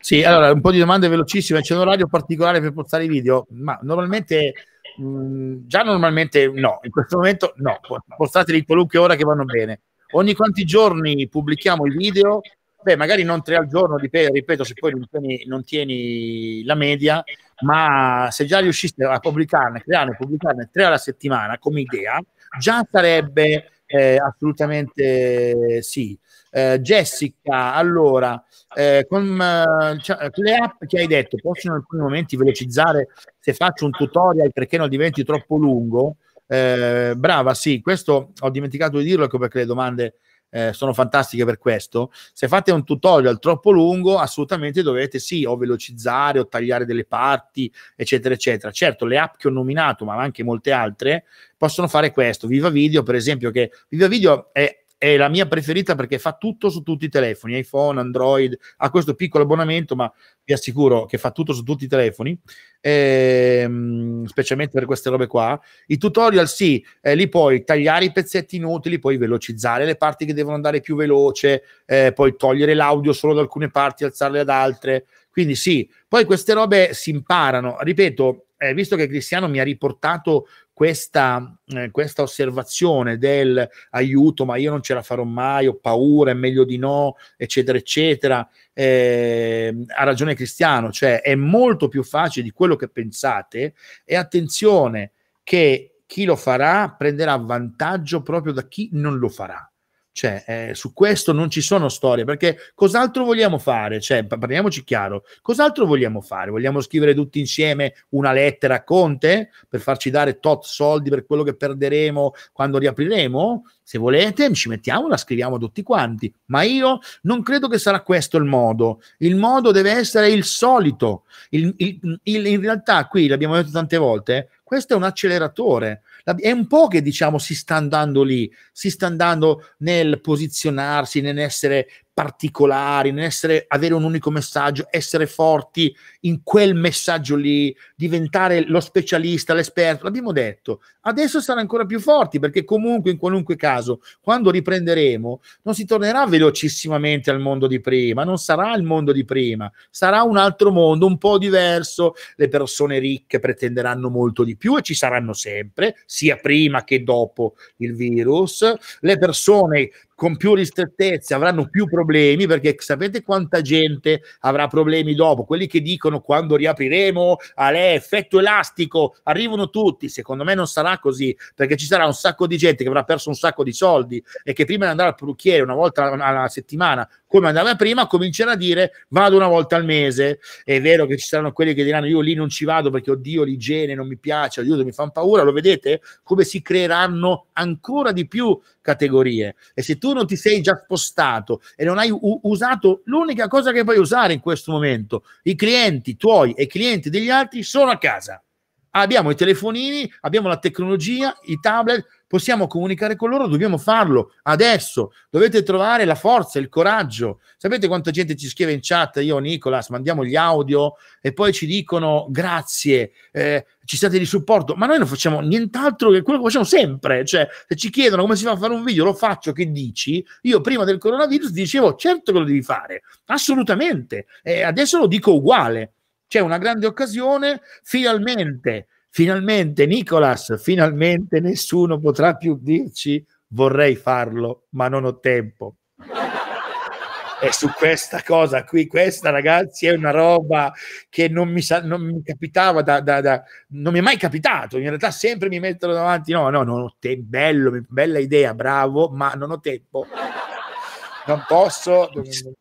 Sì, allora un po' di domande velocissime. C'è un orario particolare per portare i video, ma normalmente mh, mm, già normalmente no, in questo momento no, portateli qualunque ora che vanno bene. Ogni quanti giorni pubblichiamo i video? Beh, magari non tre al giorno, ripeto, se poi non tieni, non tieni la media, ma se già riusciste a pubblicarne, crearne, pubblicarne tre alla settimana come idea, già sarebbe eh, assolutamente sì. Eh, Jessica, allora, eh, eh cioè, con le app che hai detto possono in alcuni momenti velocizzare se faccio un tutorial perché non diventi troppo lungo? Eh, brava, sì, questo ho dimenticato di dirlo ecco perché le domande eh, sono fantastiche per questo. Se fate un tutorial troppo lungo, assolutamente dovete sì, o velocizzare o tagliare delle parti, eccetera, eccetera. Certo, le app che ho nominato, ma anche molte altre, possono fare questo. Viva Video, per esempio, che Viva Video è è la mia preferita perché fa tutto su tutti i telefoni, iPhone, Android, ha questo piccolo abbonamento, ma vi assicuro che fa tutto su tutti i telefoni, ehm, specialmente per queste robe qua. I tutorial sì, eh, li puoi tagliare i pezzetti inutili, puoi velocizzare le parti che devono andare più veloce, eh, puoi togliere l'audio solo da alcune parti, e alzarle ad altre. Quindi sì, poi queste robe si imparano, ripeto, eh, visto che Cristiano mi ha riportato questa, eh, questa, osservazione del aiuto, ma io non ce la farò mai, ho paura, è meglio di no, eccetera, eccetera, eh, ha ragione Cristiano, cioè è molto più facile di quello che pensate e attenzione che chi lo farà prenderà vantaggio proprio da chi non lo farà. Cioè, eh, su questo non ci sono storie, perché cos'altro vogliamo fare? Cioè, parliamoci chiaro, cos'altro vogliamo fare? Vogliamo scrivere tutti insieme una lettera a Conte per farci dare tot soldi per quello che perderemo quando riapriremo? Se volete, ci mettiamo, la scriviamo tutti quanti, ma io non credo che sarà questo il modo. Il modo deve essere il solito. Il, il, il, in realtà, qui l'abbiamo detto tante volte, questo è un acceleratore è un po' che diciamo si sta andando lì, si sta andando nel posizionarsi, nell'essere particolari, essere, avere un unico messaggio, essere forti in quel messaggio lì, diventare lo specialista, l'esperto, l'abbiamo detto. Adesso sarà ancora più forti perché comunque in qualunque caso, quando riprenderemo, non si tornerà velocissimamente al mondo di prima, non sarà il mondo di prima, sarà un altro mondo, un po' diverso. Le persone ricche pretenderanno molto di più e ci saranno sempre, sia prima che dopo il virus. Le persone con più ristrettezze, avranno più problemi perché sapete quanta gente avrà problemi dopo? Quelli che dicono quando riapriremo è effetto elastico, arrivano tutti. Secondo me non sarà così perché ci sarà un sacco di gente che avrà perso un sacco di soldi e che prima di andare al parrucchiere una volta alla settimana, come andava prima, comincerà a dire vado una volta al mese. È vero che ci saranno quelli che diranno io lì non ci vado perché oddio l'igiene non mi piace, aiuto mi fanno paura. Lo vedete come si creeranno ancora di più categorie. E se tu non ti sei già spostato e non hai u- usato l'unica cosa che puoi usare in questo momento, i clienti tuoi e i clienti degli altri sono a casa. Abbiamo i telefonini, abbiamo la tecnologia, i tablet, possiamo comunicare con loro, dobbiamo farlo adesso, dovete trovare la forza, il coraggio. Sapete quanta gente ci scrive in chat, io Nicolas, mandiamo gli audio e poi ci dicono grazie, eh, ci state di supporto, ma noi non facciamo nient'altro che quello che facciamo sempre, cioè se ci chiedono come si fa a fare un video, lo faccio, che dici? Io prima del coronavirus dicevo certo che lo devi fare, assolutamente, e adesso lo dico uguale, c'è una grande occasione, finalmente Finalmente, Nicolas, finalmente nessuno potrà più dirci vorrei farlo, ma non ho tempo. E su questa cosa qui, questa ragazzi è una roba che non mi, sa, non mi capitava da, da, da, non mi è mai capitato, in realtà sempre mi mettono davanti, no, no, non ho tempo, bello, bella idea, bravo, ma non ho tempo non posso.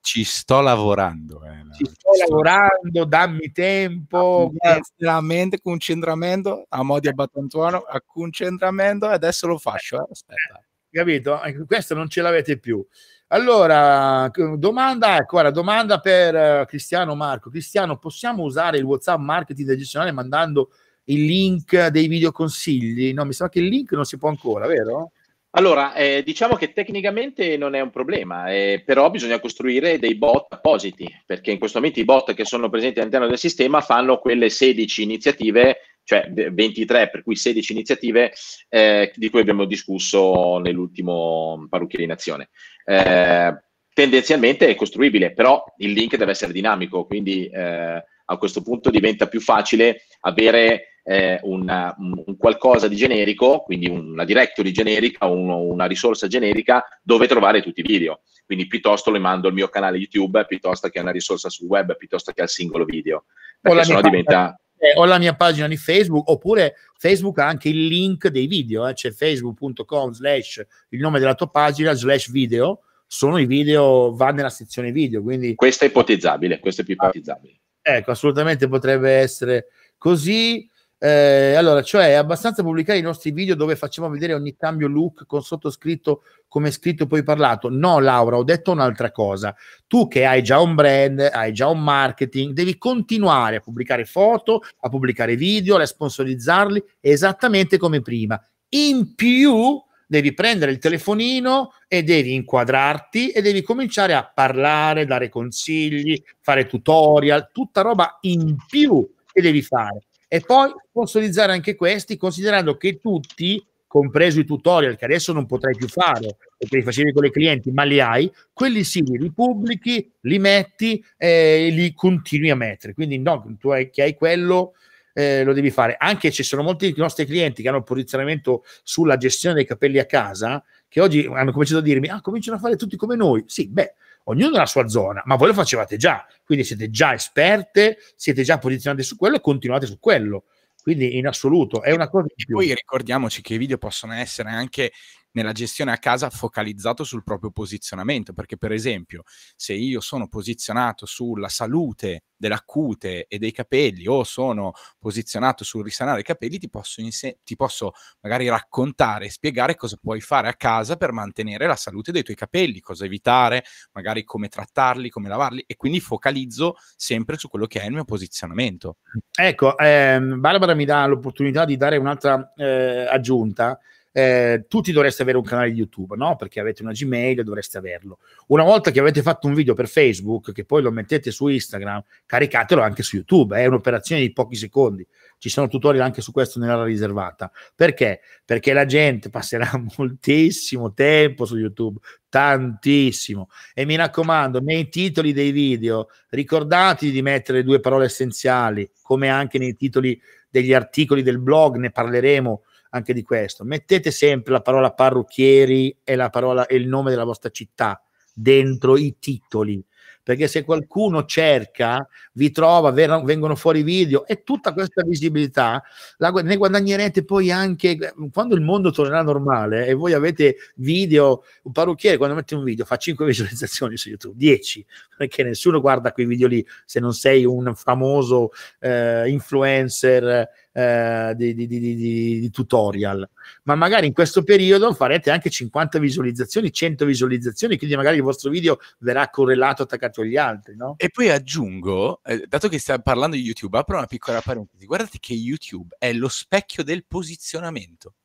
Ci sto lavorando. Eh. Ci sto Ci lavorando, sto... dammi tempo. Veramente, concentramento, a modi abbattantuono, a concentramento, adesso lo faccio. Eh. Aspetta. Capito? Questo non ce l'avete più. Allora, domanda, ecco, guarda, domanda per eh, Cristiano Marco. Cristiano, possiamo usare il WhatsApp marketing decisionale mandando il link dei videoconsigli? No, mi sa che il link non si può ancora, vero? Allora, eh, diciamo che tecnicamente non è un problema, eh, però bisogna costruire dei bot appositi, perché in questo momento i bot che sono presenti all'interno del sistema fanno quelle 16 iniziative, cioè 23, per cui 16 iniziative eh, di cui abbiamo discusso nell'ultimo parrucchiere in azione. Eh, tendenzialmente è costruibile, però il link deve essere dinamico, quindi eh, a questo punto diventa più facile avere eh, una, un qualcosa di generico, quindi una directory generica, uno, una risorsa generica dove trovare tutti i video. Quindi piuttosto le mando al mio canale YouTube, piuttosto che a una risorsa sul web, piuttosto che al singolo video. Perché sennò diventa... Eh, o la mia pagina di Facebook, oppure Facebook ha anche il link dei video, eh, c'è facebook.com slash il nome della tua pagina slash video, sono i video, va nella sezione video. Quindi... Questo è ipotizzabile, questo è più ipotizzabile. Ecco, assolutamente potrebbe essere così. Eh, allora, cioè, è abbastanza pubblicare i nostri video dove facciamo vedere ogni cambio look con sottoscritto come scritto poi parlato. No, Laura, ho detto un'altra cosa. Tu che hai già un brand, hai già un marketing, devi continuare a pubblicare foto, a pubblicare video, a sponsorizzarli esattamente come prima. In più devi prendere il telefonino e devi inquadrarti e devi cominciare a parlare, dare consigli, fare tutorial, tutta roba in più che devi fare e poi sponsorizzare anche questi, considerando che tutti, compreso i tutorial, che adesso non potrai più fare perché li facevi con i clienti, ma li hai, quelli sì, li ripubblichi, li metti eh, e li continui a mettere. Quindi no, tu hai, che hai quello. Eh, lo devi fare anche ci sono molti nostri clienti che hanno un posizionamento sulla gestione dei capelli a casa che oggi hanno cominciato a dirmi ah cominciano a fare tutti come noi sì beh ognuno nella sua zona, ma voi lo facevate già, quindi siete già esperte, siete già posizionate su quello e continuate su quello. Quindi in assoluto è una cosa. E poi ricordiamoci che i video possono essere anche nella gestione a casa focalizzato sul proprio posizionamento, perché per esempio se io sono posizionato sulla salute della cute e dei capelli o sono posizionato sul risanare i capelli, ti posso, inse- ti posso magari raccontare e spiegare cosa puoi fare a casa per mantenere la salute dei tuoi capelli, cosa evitare, magari come trattarli, come lavarli e quindi focalizzo sempre su quello che è il mio posizionamento. Ecco, ehm, Barbara mi dà l'opportunità di dare un'altra eh, aggiunta eh, tutti dovreste avere un canale di YouTube, no? Perché avete una Gmail, dovreste averlo. Una volta che avete fatto un video per Facebook, che poi lo mettete su Instagram, caricatelo anche su YouTube, è un'operazione di pochi secondi. Ci sono tutorial anche su questo nella riservata. Perché? Perché la gente passerà moltissimo tempo su YouTube, tantissimo. E mi raccomando, nei titoli dei video ricordatevi di mettere due parole essenziali, come anche nei titoli degli articoli del blog, ne parleremo anche di questo. Mettete sempre la parola parrucchieri e, la parola, e il nome della vostra città dentro i titoli, perché se qualcuno cerca, vi trova, vengono fuori video e tutta questa visibilità la, ne guadagnerete poi anche eh, quando il mondo tornerà normale e voi avete video, un parrucchiere quando mette un video fa 5 visualizzazioni su YouTube, 10, perché nessuno guarda quei video lì se non sei un famoso eh, influencer eh, di, di, di, di, tutorial, ma magari in questo periodo farete anche 50 visualizzazioni, 100 visualizzazioni, quindi magari il vostro video verrà correlato, attaccato agli altri. No? E poi aggiungo, eh, dato che stiamo parlando di YouTube, apro una piccola parentesi, guardate che YouTube è lo specchio del posizionamento,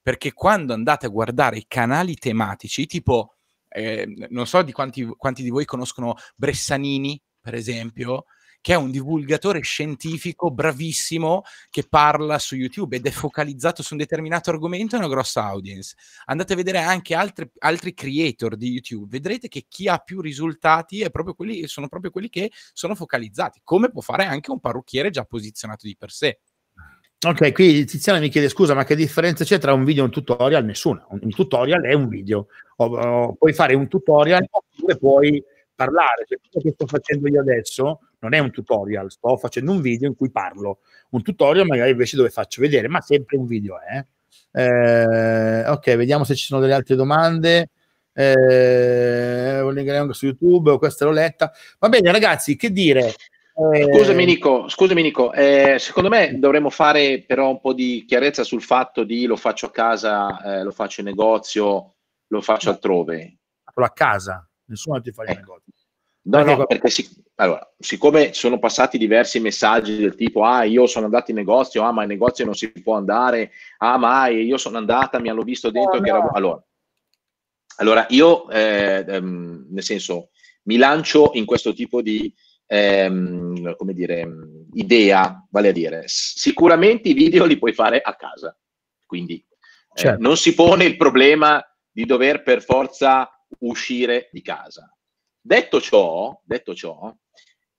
perché quando andate a guardare i canali tematici, tipo... Eh, non so di quanti, quanti di voi conoscono Bressanini, per esempio, che è un divulgatore scientifico bravissimo che parla su YouTube ed è focalizzato su un determinato argomento e una grossa audience. Andate a vedere anche altri, altri creator di YouTube, vedrete che chi ha più risultati proprio quelli, sono proprio quelli che sono focalizzati, come può fare anche un parrucchiere già posizionato di per sé. Ok, qui Tiziana mi chiede scusa, ma che differenza c'è tra un video e un tutorial? Nessuna. Un tutorial è un video. O, o, puoi fare un tutorial oppure puoi parlare. Cioè, quello che sto facendo io adesso non è un tutorial, sto facendo un video in cui parlo, un tutorial magari invece dove faccio vedere, ma sempre un video è. Eh? Eh, ok, vediamo se ci sono delle altre domande. Eh, anche su YouTube, questa l'ho letta. Va bene ragazzi, che dire? Eh, scusami Nico, scusami Nico eh, secondo me dovremmo fare però un po' di chiarezza sul fatto di lo faccio a casa, eh, lo faccio in negozio, lo faccio altrove. Lo a casa, nessuno ti fa il ecco. negozio. No, no, perché si, allora, siccome sono passati diversi messaggi del tipo ah io sono andato in negozio, ah ma in negozio non si può andare, ah ma io sono andata, mi hanno visto dentro no, che era... Allora, allora io eh, ehm, nel senso mi lancio in questo tipo di ehm, come dire, idea, vale a dire sicuramente i video li puoi fare a casa, quindi eh, certo. eh, non si pone il problema di dover per forza uscire di casa Detto ciò, detto ciò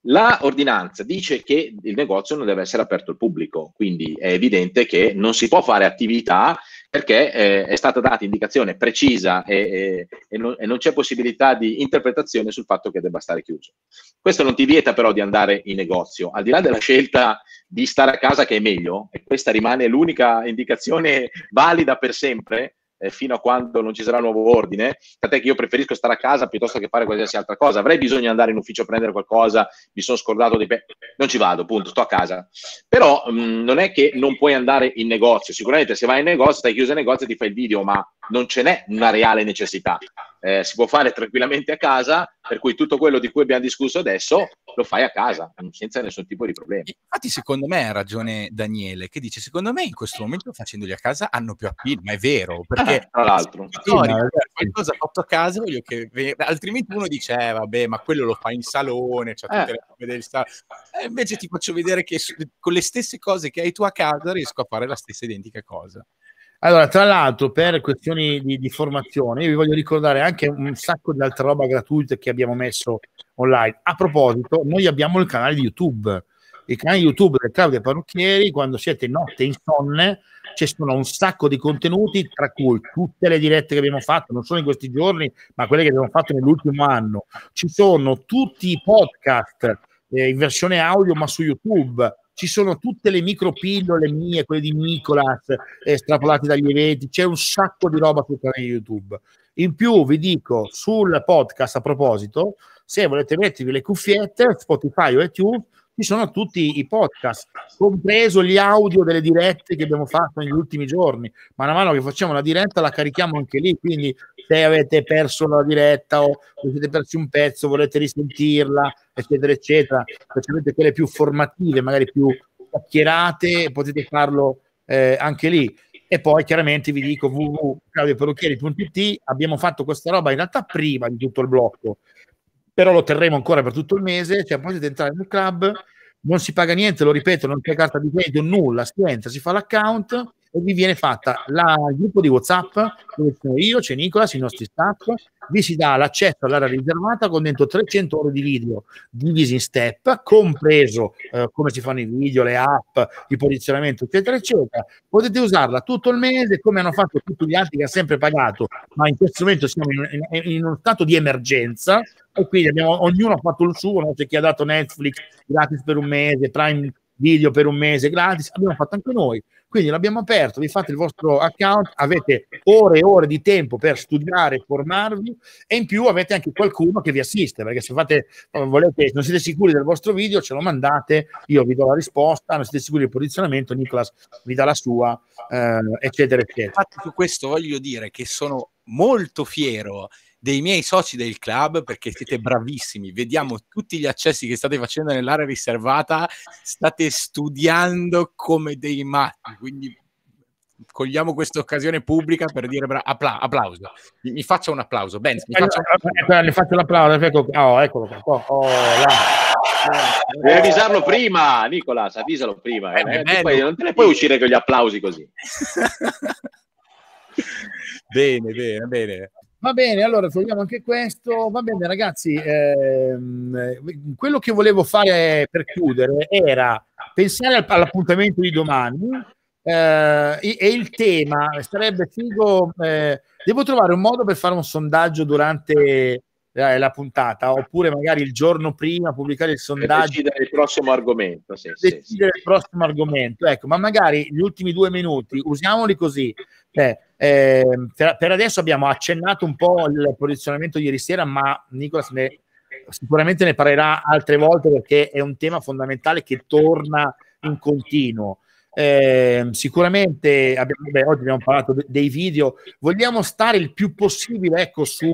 la ordinanza dice che il negozio non deve essere aperto al pubblico, quindi è evidente che non si può fare attività perché eh, è stata data indicazione precisa e, e, e, non, e, non, c'è possibilità di interpretazione sul fatto che debba stare chiuso. Questo non ti vieta però di andare in negozio, al di là della scelta di stare a casa che è meglio, e questa rimane l'unica indicazione valida per sempre, eh, fino a quando non ci sarà nuovo ordine, tant'è che io preferisco stare a casa piuttosto che fare qualsiasi altra cosa, avrei bisogno di andare in ufficio a prendere qualcosa, mi sono scordato dei pe- non ci vado, punto, sto a casa. Però mh, mm, non è che non puoi andare in negozio, sicuramente se vai in negozio, stai chiuso in negozio e ti fai il video, ma non ce n'è una reale necessità eh, si può fare tranquillamente a casa, per cui tutto quello di cui abbiamo discusso adesso lo fai a casa, senza nessun tipo di problemi. Infatti secondo me ha ragione Daniele, che dice secondo me in questo momento facendoli a casa hanno più appeal, ma è vero, ah, perché tra l'altro qualcosa fatto a casa voglio che altrimenti uno dice eh, vabbè ma quello lo fa in salone, cioè eh. tutte le eh. sal- eh, invece ti faccio vedere che con le stesse cose che hai tu a casa riesco a fare la stessa identica cosa. Allora, tra l'altro, per questioni di, di, formazione, io vi voglio ricordare anche un sacco di altra roba gratuita che abbiamo messo online. A proposito, noi abbiamo il canale di YouTube, il canale YouTube del Claudio Parrucchieri, quando siete notte insonne, ci sono un sacco di contenuti, tra cui tutte le dirette che abbiamo fatto, non solo in questi giorni, ma quelle che abbiamo fatto nell'ultimo anno. Ci sono tutti i podcast eh, in versione audio, ma su YouTube ci sono tutte le micropillole mie, quelle di Nicolas, estrapolate eh, dagli eventi, c'è un sacco di roba sul canale YouTube. In più vi dico sul podcast a proposito, se volete mettervi le cuffiette, Spotify o iTunes, ci sono tutti i podcast, compreso gli audio delle dirette che abbiamo fatto negli ultimi giorni. Man mano che facciamo la diretta la carichiamo anche lì, quindi se avete perso la diretta o siete persi un pezzo, volete risentirla, eccetera, eccetera, specialmente quelle più formative, magari più chiacchierate, potete farlo eh, anche lì. E poi chiaramente vi dico www.claudioperrucchieri.it abbiamo fatto questa roba in realtà prima di tutto il blocco, però lo terremo ancora per tutto il mese, cioè potete entrare nel club, non si paga niente, lo ripeto, non c'è carta di credito, nulla, si entra, si fa l'account, e vi viene fatta esatto. la, il gruppo di WhatsApp, dove sono io, c'è Nicolas, i nostri staff, vi si dà l'accesso all'area riservata con dentro 300 ore di video divisi in step, compreso eh, come si fanno i video, le app, il posizionamento, eccetera, eccetera. Potete usarla tutto il mese, come hanno fatto tutti gli altri che ha sempre pagato, ma in questo momento siamo in, in, in uno stato di emergenza e quindi abbiamo, ognuno ha fatto il suo, no? c'è chi ha dato Netflix gratis per un mese, Prime video per un mese gratis, abbiamo fatto anche noi. Quindi l'abbiamo aperto, vi fate il vostro account, avete ore e ore di tempo per studiare, formarvi e in più avete anche qualcuno che vi assiste, perché se fate, eh, volete, non siete sicuri del vostro video, ce lo mandate, io vi do la risposta, non siete sicuri del posizionamento, Nicolas vi dà la sua, eh, eccetera, eccetera. Infatti su questo voglio dire che sono molto fiero dei miei soci del club perché siete bravissimi, vediamo tutti gli accessi che state facendo nell'area riservata, state studiando come dei matti, quindi cogliamo questa occasione pubblica per dire bra- appla- applauso. Mi, faccia un applauso, Benz. Mi faccio un Le faccio l'applauso. Ecco, oh, eccolo qua. Oh, oh, Devi avvisarlo prima, Nicolas, avvisalo prima. Eh, eh, poi, non te ne puoi uscire con gli applausi così. bene, bene, bene. Va bene, allora togliamo anche questo. Va bene, ragazzi, ehm, quello che volevo fare per chiudere era pensare all'appuntamento di domani eh, e il tema sarebbe figo. Eh, devo trovare un modo per fare un sondaggio durante la puntata, oppure magari il giorno prima pubblicare il sondaggio. Decidere il prossimo argomento. Sì, decidere sì, il prossimo argomento, ecco, ma magari gli ultimi due minuti usiamoli così. Eh, eh, per adesso abbiamo accennato un po' il posizionamento ieri sera, ma Nicolas ne, sicuramente ne parlerà altre volte perché è un tema fondamentale che torna in continuo. Eh, sicuramente abbiamo, beh, oggi abbiamo parlato dei video, vogliamo stare il più possibile ecco, su,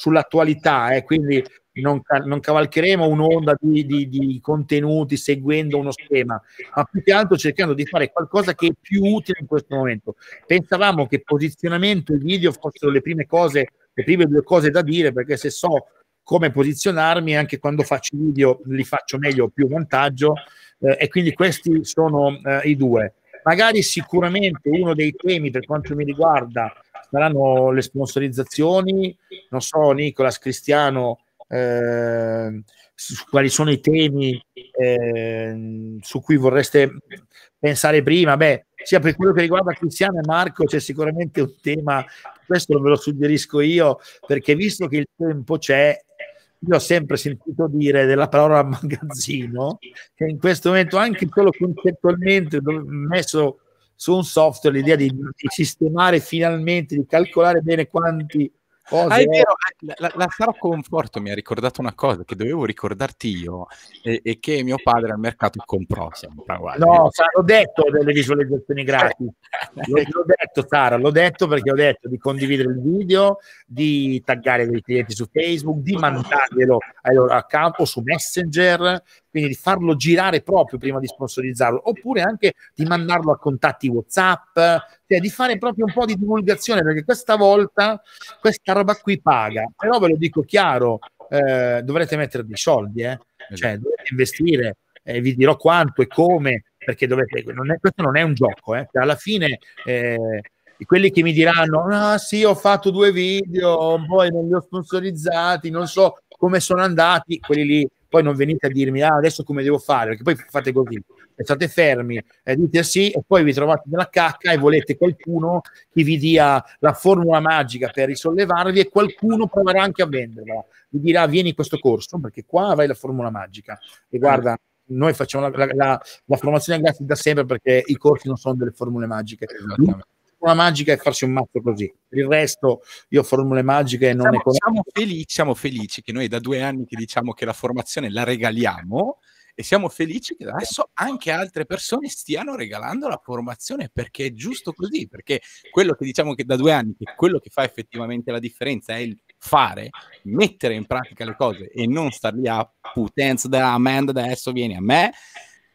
sull'attualità, eh, quindi non, non, cavalcheremo un'onda di, di, di, contenuti seguendo uno schema, ma più che altro cercando di fare qualcosa che è più utile in questo momento. Pensavamo che posizionamento e video fossero le prime cose, le prime due cose da dire, perché se so come posizionarmi, anche quando faccio video li faccio meglio, più vantaggio, eh, e quindi questi sono eh, i due. Magari sicuramente uno dei temi per quanto mi riguarda saranno le sponsorizzazioni, non so Nicolas, Cristiano, eh, quali sono i temi eh, su cui vorreste pensare prima? Beh, sia per quello che riguarda Cristiano e Marco c'è sicuramente un tema, questo ve lo suggerisco io, perché visto che il tempo c'è, io ho sempre sentito dire della parola magazzino, che in questo momento anche solo concettualmente messo su un software l'idea di, eh. di sistemare finalmente, di calcolare bene quanti Cosa? Ah, è vero, eh, la, la Star Conforto mi ha ricordato una cosa che dovevo ricordarti io e, e che mio padre al mercato comprò. Sempre, no, io... Sara, l'ho detto delle visualizzazioni gratis, l'ho, l'ho detto Sara, l'ho detto perché ho detto di condividere il video, di taggare dei clienti su Facebook, di mandarglielo al loro account o su Messenger quindi di farlo girare proprio prima di sponsorizzarlo, oppure anche di mandarlo a contatti WhatsApp, cioè di fare proprio un po' di divulgazione, perché questa volta questa roba qui paga. Però ve lo dico chiaro, eh, dovrete mettere dei soldi, eh? Esatto. cioè dovete investire, eh, vi dirò quanto e come, perché dovete, non è, questo non è un gioco, eh? Cioè, alla fine... Eh, quelli che mi diranno, ah sì, ho fatto due video, poi non li ho sponsorizzati, non so come sono andati, quelli lì poi non venite a dirmi ah, adesso come devo fare, perché poi fate così, state fermi, e dite sì e poi vi trovate nella cacca e volete qualcuno che vi dia la formula magica per risollevarvi e qualcuno proverà anche a venderla. Vi dirà vieni in questo corso perché qua avrai la formula magica. E guarda, noi facciamo la, la, la, la formazione gratis da sempre perché i corsi non sono delle formule magiche. Esatto formula magica e farsi un mazzo così. il resto io formule magiche non siamo, ne conosco. Siamo felici, siamo felici che noi da due anni che diciamo che la formazione la regaliamo e siamo felici che adesso anche altre persone stiano regalando la formazione perché è giusto così, perché quello che diciamo che da due anni, che quello che fa effettivamente la differenza è il fare, mettere in pratica le cose e non star lì a putenza da Amanda adesso vieni a me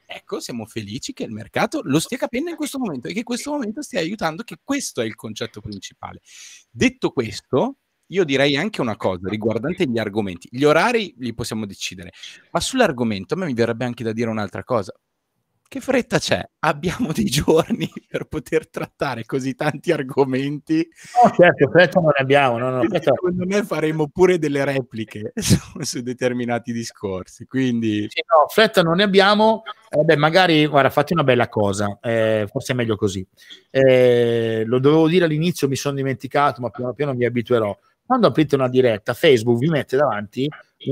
Ecco, siamo felici che il mercato lo stia capendo in questo momento e che questo momento stia aiutando, che questo è il concetto principale. Detto questo, io direi anche una cosa riguardante gli argomenti. Gli orari li possiamo decidere, ma sull'argomento a me mi verrebbe anche da dire un'altra cosa che fretta c'è? Abbiamo dei giorni per poter trattare così tanti argomenti. No, certo, fretta non ne abbiamo. No, no, secondo me faremo pure delle repliche eh, su, su determinati discorsi. Quindi... Sì, no, fretta non ne abbiamo. Eh, beh, magari, guarda, fate una bella cosa, eh, forse è meglio così. Eh, lo dovevo dire all'inizio, mi sono dimenticato, ma piano piano mi abituerò. Quando aprite una diretta, Facebook vi mette davanti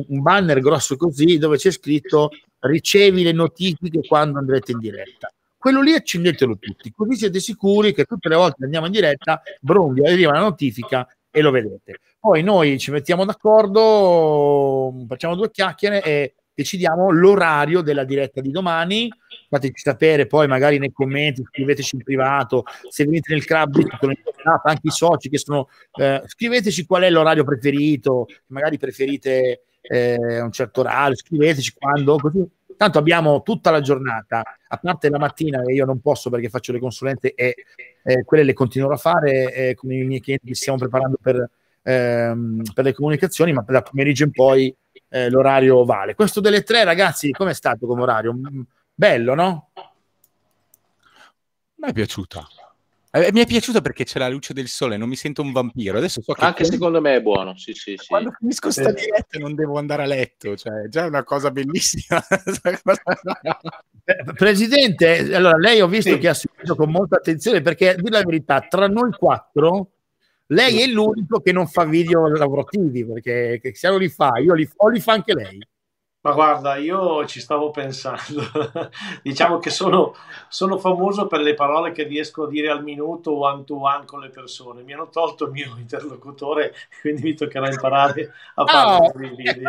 un banner grosso così dove c'è scritto ricevi le notifiche quando andrete in diretta. Quello lì accendetelo tutti, così siete sicuri che tutte le volte che andiamo in diretta, Brondi arriva la notifica e lo vedete. Poi noi ci mettiamo d'accordo, facciamo due chiacchiere e decidiamo l'orario della diretta di domani. Fateci sapere poi magari nei commenti, scriveteci in privato, se venite nel club, anche i soci che sono... Eh, scriveteci qual è l'orario preferito, magari preferite eh, un certo orario, scriveteci quando, così. Tanto abbiamo tutta la giornata, a parte la mattina che io non posso perché faccio le consulenze e eh, quelle le continuerò a fare eh, con i miei clienti che stiamo preparando per, ehm, per le comunicazioni, ma da pomeriggio in poi eh, l'orario vale. Questo delle tre, ragazzi, com'è stato come orario? Mm, bello, no? Mi è piaciuta. Eh, eh, mi è piaciuto perché c'è la luce del sole, non mi sento un vampiro. Adesso so che Anche quando... secondo me è buono, sì, sì, eh, sì. Quando finisco sta eh. diretta non devo andare a letto, cioè già è una cosa bellissima. Presidente, allora lei ho visto sì. che ha seguito con molta attenzione perché, a la verità, tra noi quattro lei è l'unico che non fa video lavorativi perché se lo li fa, io li, o li fa anche lei. Ma guarda, io ci stavo pensando. Diciamo che sono, sono famoso per le parole che riesco a dire al minuto one to one con le persone. Mi hanno tolto il mio interlocutore, quindi mi toccherà imparare a farlo. Oh, è, quello che,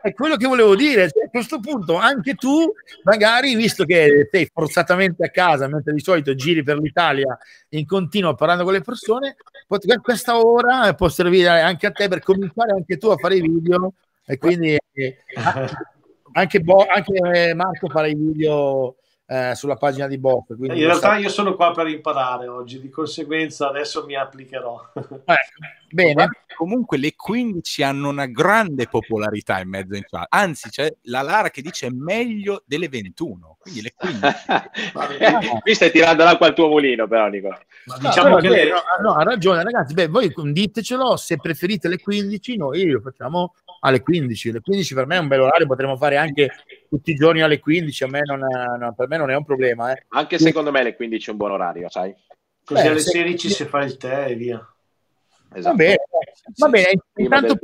è quello che volevo dire. Cioè, a questo punto anche tu, magari, visto che sei forzatamente a casa, mentre di solito giri per l'Italia in continuo parlando con le persone, questa ora può servire anche a te per cominciare anche tu a fare i video e quindi anche, Bo, anche, Marco farà i video eh, sulla pagina di Bob. In realtà io sono qua per imparare oggi, di conseguenza adesso mi applicherò. Eh, bene. Comunque le 15 hanno una grande popolarità in mezzo in chat, anzi c'è la Lara che dice meglio delle 21, quindi le 15. Qui stai tirando l'acqua al tuo mulino però Nicola. Ma diciamo no, però, che... Beh, no, ha ragione ragazzi, beh, voi ditecelo se preferite le 15, noi facciamo alle 15. Le 15 per me è un bel orario, potremmo fare anche tutti i giorni alle 15, me è, no, per me non è un problema. Eh. Anche Quindi... secondo me le 15 è un buon orario, sai? Così Beh, alle 16 se... si fa il tè e via. Esatto. Va bene, va bene. Intanto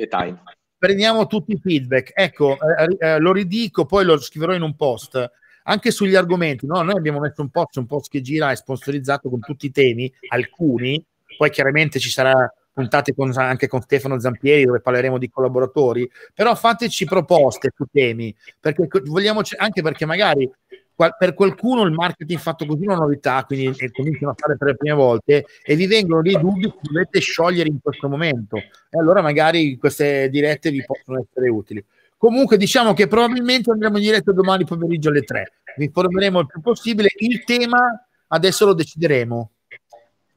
prendiamo tutti i feedback. Ecco, eh, eh, eh, lo ridico, poi lo scriverò in un post. Anche sugli argomenti, no? noi abbiamo messo un post, un post che gira e sponsorizzato con tutti i temi, alcuni, poi chiaramente ci sarà puntate con, anche con Stefano Zampieri dove parleremo di collaboratori, però fateci proposte su temi, perché vogliamo, anche perché magari per qualcuno il marketing fatto così è una novità, quindi eh, cominciano a fare per le prime volte e vi vengono dei dubbi che dovete sciogliere in questo momento e allora magari queste dirette vi possono essere utili. Comunque diciamo che probabilmente andremo in diretta domani pomeriggio alle 3. Vi informeremo il più possibile. Il tema adesso lo decideremo.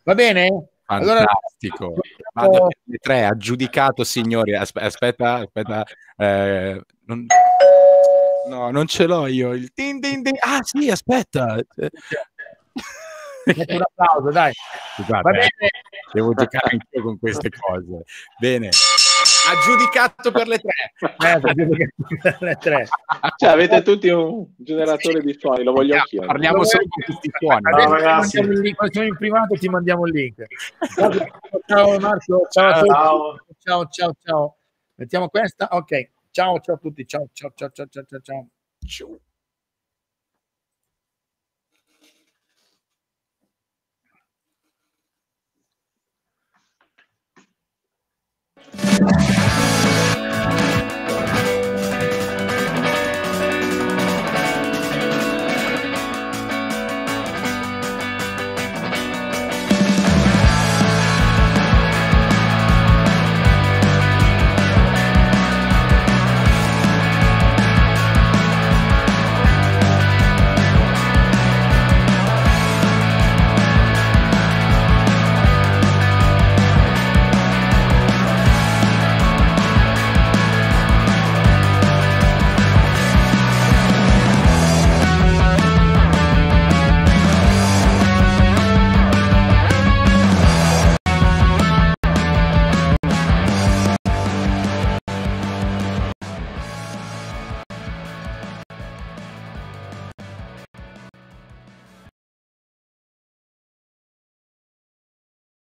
Va bene? Fantastico. Allora, fatto... Ecco. Le tre ha giudicato, signori, aspetta, aspetta, eh, non... no, non ce l'ho io, il din din din, ah sì, aspetta. un applauso, dai. Scusate, Va eh. bene. devo giocare anche io con queste cose. Bene ha giudicato eh, per le tre. Cioè, avete tutti un generatore sì. di suoni, lo voglio anch'io. Parliamo solo di tutti i suoni. Adesso ragazzi. Quando siamo in privato ti mandiamo il link. Ciao Marco, ciao a tutti. Ciao, ciao, ciao. Mettiamo questa? Ok. Ciao, ciao a tutti. Ciao, ciao, ciao, ciao, ciao, ciao. ciao.